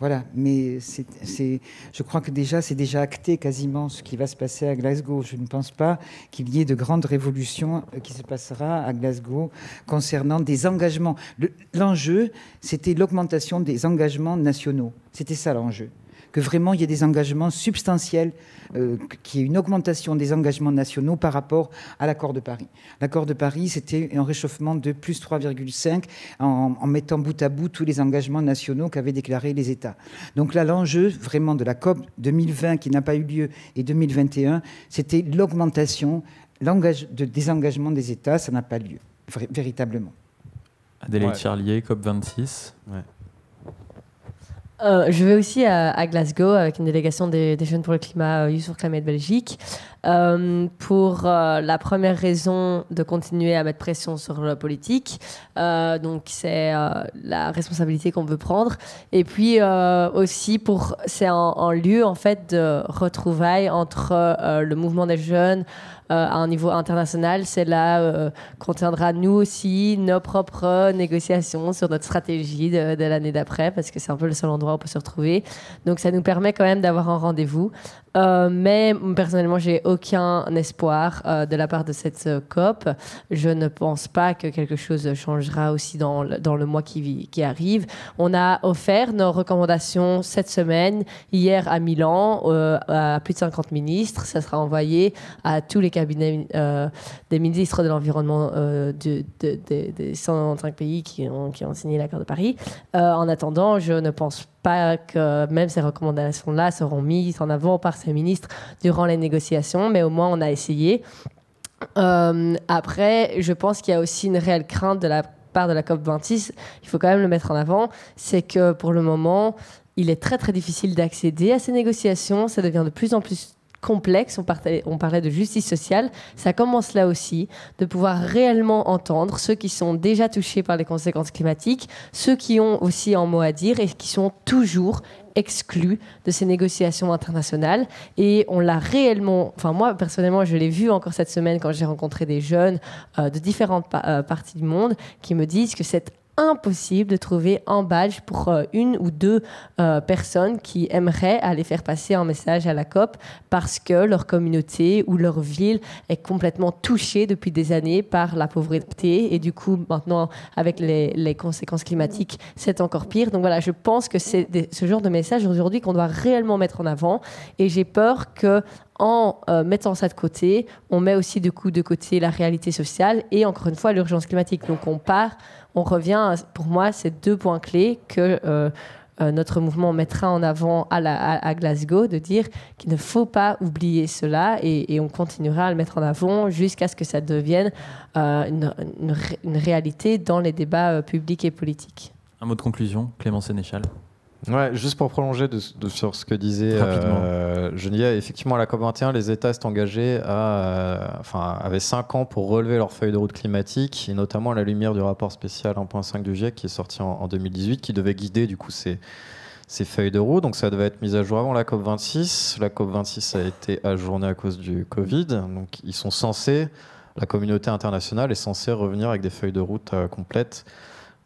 Speaker 3: Voilà, mais je crois que déjà, c'est déjà acté quasiment ce qui va se passer à Glasgow. Je ne pense pas qu'il y ait de grande révolution euh, qui se passera à Glasgow concernant des engagements. L'enjeu, c'était l'augmentation des engagements nationaux. C'était ça l'enjeu vraiment il y ait des engagements substantiels, euh, qui qu'il y ait une augmentation des engagements nationaux par rapport à l'accord de Paris. L'accord de Paris, c'était un réchauffement de plus 3,5 en, en, mettant bout à bout tous les engagements nationaux qu'avaient déclarés les États. Donc là, l'enjeu vraiment de la COP 2020 qui n'a pas eu lieu et 2021, c'était l'augmentation de désengagement des États. Ça n'a pas lieu,
Speaker 2: véritablement. Adélaïde Charlier, COP26.
Speaker 4: Euh, je vais aussi à, Glasgow avec une délégation des, jeunes pour le climat euh, Youth for Climate Belgique euh, pour la première raison de continuer à mettre pression sur la politique. donc c'est la responsabilité qu'on veut prendre. Et puis aussi pour c'est un, lieu en fait de retrouvailles entre le mouvement des jeunes, euh, à un niveau international. Celle-là contiendra euh, nous aussi nos propres négociations sur notre stratégie de, l'année d'après, parce que c'est un peu le seul endroit où on peut se retrouver. Donc ça nous permet quand même d'avoir un rendez-vous. Euh, mais personnellement, j'ai aucun espoir de la part de cette COP. Je ne pense pas que quelque chose changera aussi dans le, dans le mois qui, qui, arrive. On a offert nos recommandations cette semaine, hier à Milan, à plus de 50 ministres. Ça sera envoyé à tous les cabinet euh, des ministres de l'environnement euh, de, des 195 pays qui ont, qui ont signé l'accord de Paris. Euh, en attendant, je ne pense pas que même ces recommandations-là seront mises en avant par ces ministres durant les négociations, mais au moins on a essayé. après, je pense qu'il y a aussi une réelle crainte de la part de la COP26, il faut quand même le mettre en avant, c'est que pour le moment, il est très très difficile d'accéder à ces négociations, ça devient de plus en plus complexe, on, parlait de justice sociale, ça commence là aussi, de pouvoir réellement entendre ceux qui sont déjà touchés par les conséquences climatiques, ceux qui ont aussi un mot à dire et qui sont toujours exclus de ces négociations internationales. Et on l'a réellement, enfin moi personnellement, je l'ai vu encore cette semaine quand j'ai rencontré des jeunes euh, de différentes euh, parties du monde qui me disent que cette impossible de trouver un badge pour euh, une ou deux euh, personnes qui aimeraient aller faire passer un message à la COP parce que leur communauté ou leur ville est complètement touchée depuis des années par la pauvreté et du coup maintenant avec les, conséquences climatiques c'est encore pire. Donc voilà, je pense que c'est ce genre de message aujourd'hui qu'on doit réellement mettre en avant et j'ai peur que en euh, mettant ça de côté, on met aussi de coup de côté la réalité sociale et encore une fois l'urgence climatique. Donc on part, on revient, pour moi, ces deux points clés que euh, euh, notre mouvement mettra en avant à, Glasgow, de dire qu'il ne faut pas oublier cela et, on continuera à le mettre en avant jusqu'à ce que ça devienne euh, une, une, réalité dans les débats publics et politiques.
Speaker 2: Un mot de conclusion, Clément Sénéchal.
Speaker 5: Ouais, juste pour prolonger sur ce que disait euh, Geneviève, effectivement, à la COP21, les États s'étaient engagés à, euh, enfin, avaient 5 ans pour relever leurs feuilles de route climatique, et notamment à la lumière du rapport spécial 1.5 du GIEC qui est sorti en, 2018, qui devait guider du coup ces, feuilles de route. Donc ça devait être mis à jour avant la COP26. La COP26 a été ajournée à cause du Covid. Donc ils sont censés, la communauté internationale est censée revenir avec des feuilles de route euh, complètes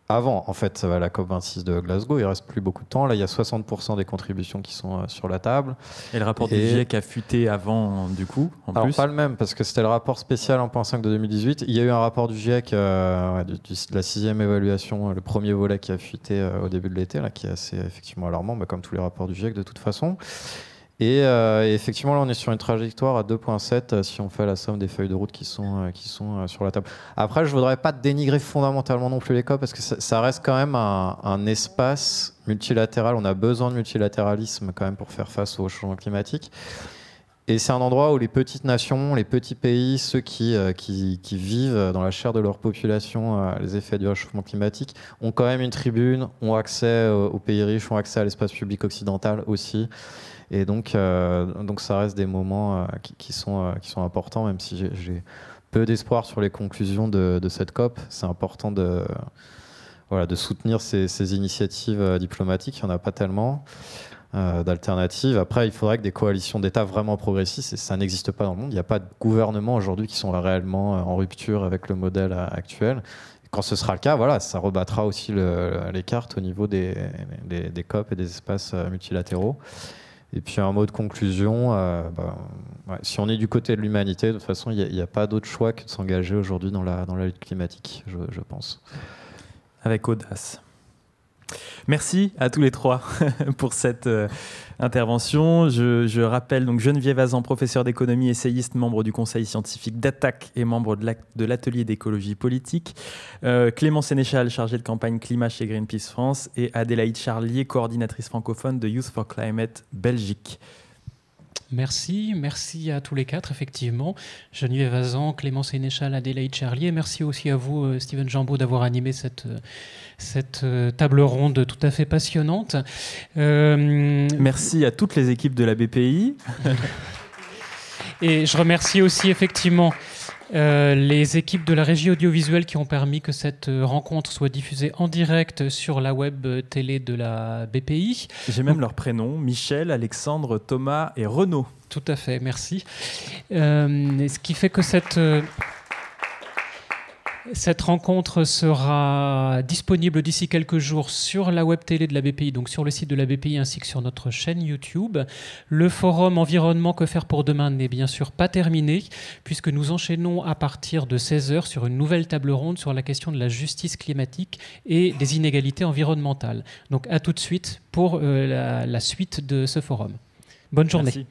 Speaker 5: avant, en fait, la COP26 de Glasgow. Il reste plus beaucoup de temps. Là, il y a 60% des contributions qui sont euh, sur la table. Et le rapport du GIEC a fuité avant,
Speaker 2: du coup, en alors, pas le
Speaker 5: même, parce que c'était le rapport spécial en 5 de 2018. Il y a eu un rapport du GIEC, euh, de la sixième évaluation, euh, le premier volet qui a fuité au début de l'été, là, qui est assez effectivement alarmant, bah, comme tous les rapports du GIEC de toute façon. Euh, et, effectivement, là, on est sur une trajectoire à 2,7 euh, si on fait la somme des feuilles de route qui sont, euh, qui sont sur la table. Après, je ne voudrais pas dénigrer fondamentalement non plus l'ECOP parce que ça, reste quand même un, espace multilatéral. On a besoin de multilatéralisme quand même pour faire face au changement climatique. Et c'est un endroit où les petites nations, les petits pays, ceux qui, qui, qui vivent dans la chair de leur population les effets du réchauffement climatique, ont quand même une tribune, ont accès aux pays riches, ont accès à l'espace public occidental aussi. Et donc, euh, donc ça reste des moments euh, qui, sont, euh, qui sont importants, même si j'ai peu d'espoir sur les conclusions de, cette COP. C'est important de, voilà, de soutenir ces, initiatives diplomatiques. Il n'y en a pas tellement d'alternatives. Après, il faudrait que des coalitions d'États vraiment progressistes, ça n'existe pas dans le monde. Il n'y a pas de gouvernement aujourd'hui qui sont réellement en rupture avec le modèle actuel. quand ce sera le cas, voilà, ça rebattra aussi les cartes au niveau des, des, des COP et des espaces multilatéraux. Et puis un mot de conclusion, euh, bah, si on est du côté de l'humanité, de toute façon, il n'y a, pas d'autre choix que de s'engager aujourd'hui dans la, lutte climatique, je pense. Avec audace. Merci à tous les
Speaker 2: trois [LAUGHS] pour cette euh, intervention. Je, rappelle donc Geneviève Azan, professeur d'économie, essayiste, membre du conseil scientifique d'attaque et membre de l'atelier d'écologie politique. Euh, Clément Sénéchal, chargé de campagne climat chez Greenpeace France. Et Adélaïde Charlier, coordinatrice francophone de Youth for Climate Belgique.
Speaker 1: Merci, merci à tous les quatre, effectivement. Geneviève Evazan, Clément Sénéchal, Adélaïde Charlier. Merci aussi à vous, euh, Stephen Jambeau, d'avoir animé cette, euh, euh, table ronde tout à fait passionnante. Merci
Speaker 2: à toutes les équipes de la BPI.
Speaker 1: [LAUGHS] Et je remercie aussi, effectivement, euh, les équipes de la régie audiovisuelle qui ont permis que cette euh, rencontre soit diffusée en direct sur la web euh, télé de la BPI.
Speaker 2: J'ai même leurs prénoms, Michel, Alexandre, Thomas et Renaud. Tout à fait, merci.
Speaker 1: ce qui fait que cette... Cette rencontre sera disponible d'ici quelques jours sur la web télé de la BPI, donc sur le site de la BPI ainsi que sur notre chaîne YouTube. Le forum environnement que faire pour demain n'est bien sûr pas terminé puisque nous enchaînons à partir de 16h sur une nouvelle table ronde sur la question de la justice climatique et des inégalités environnementales. Donc à tout de suite pour euh, la, suite de ce forum. Bonne journée.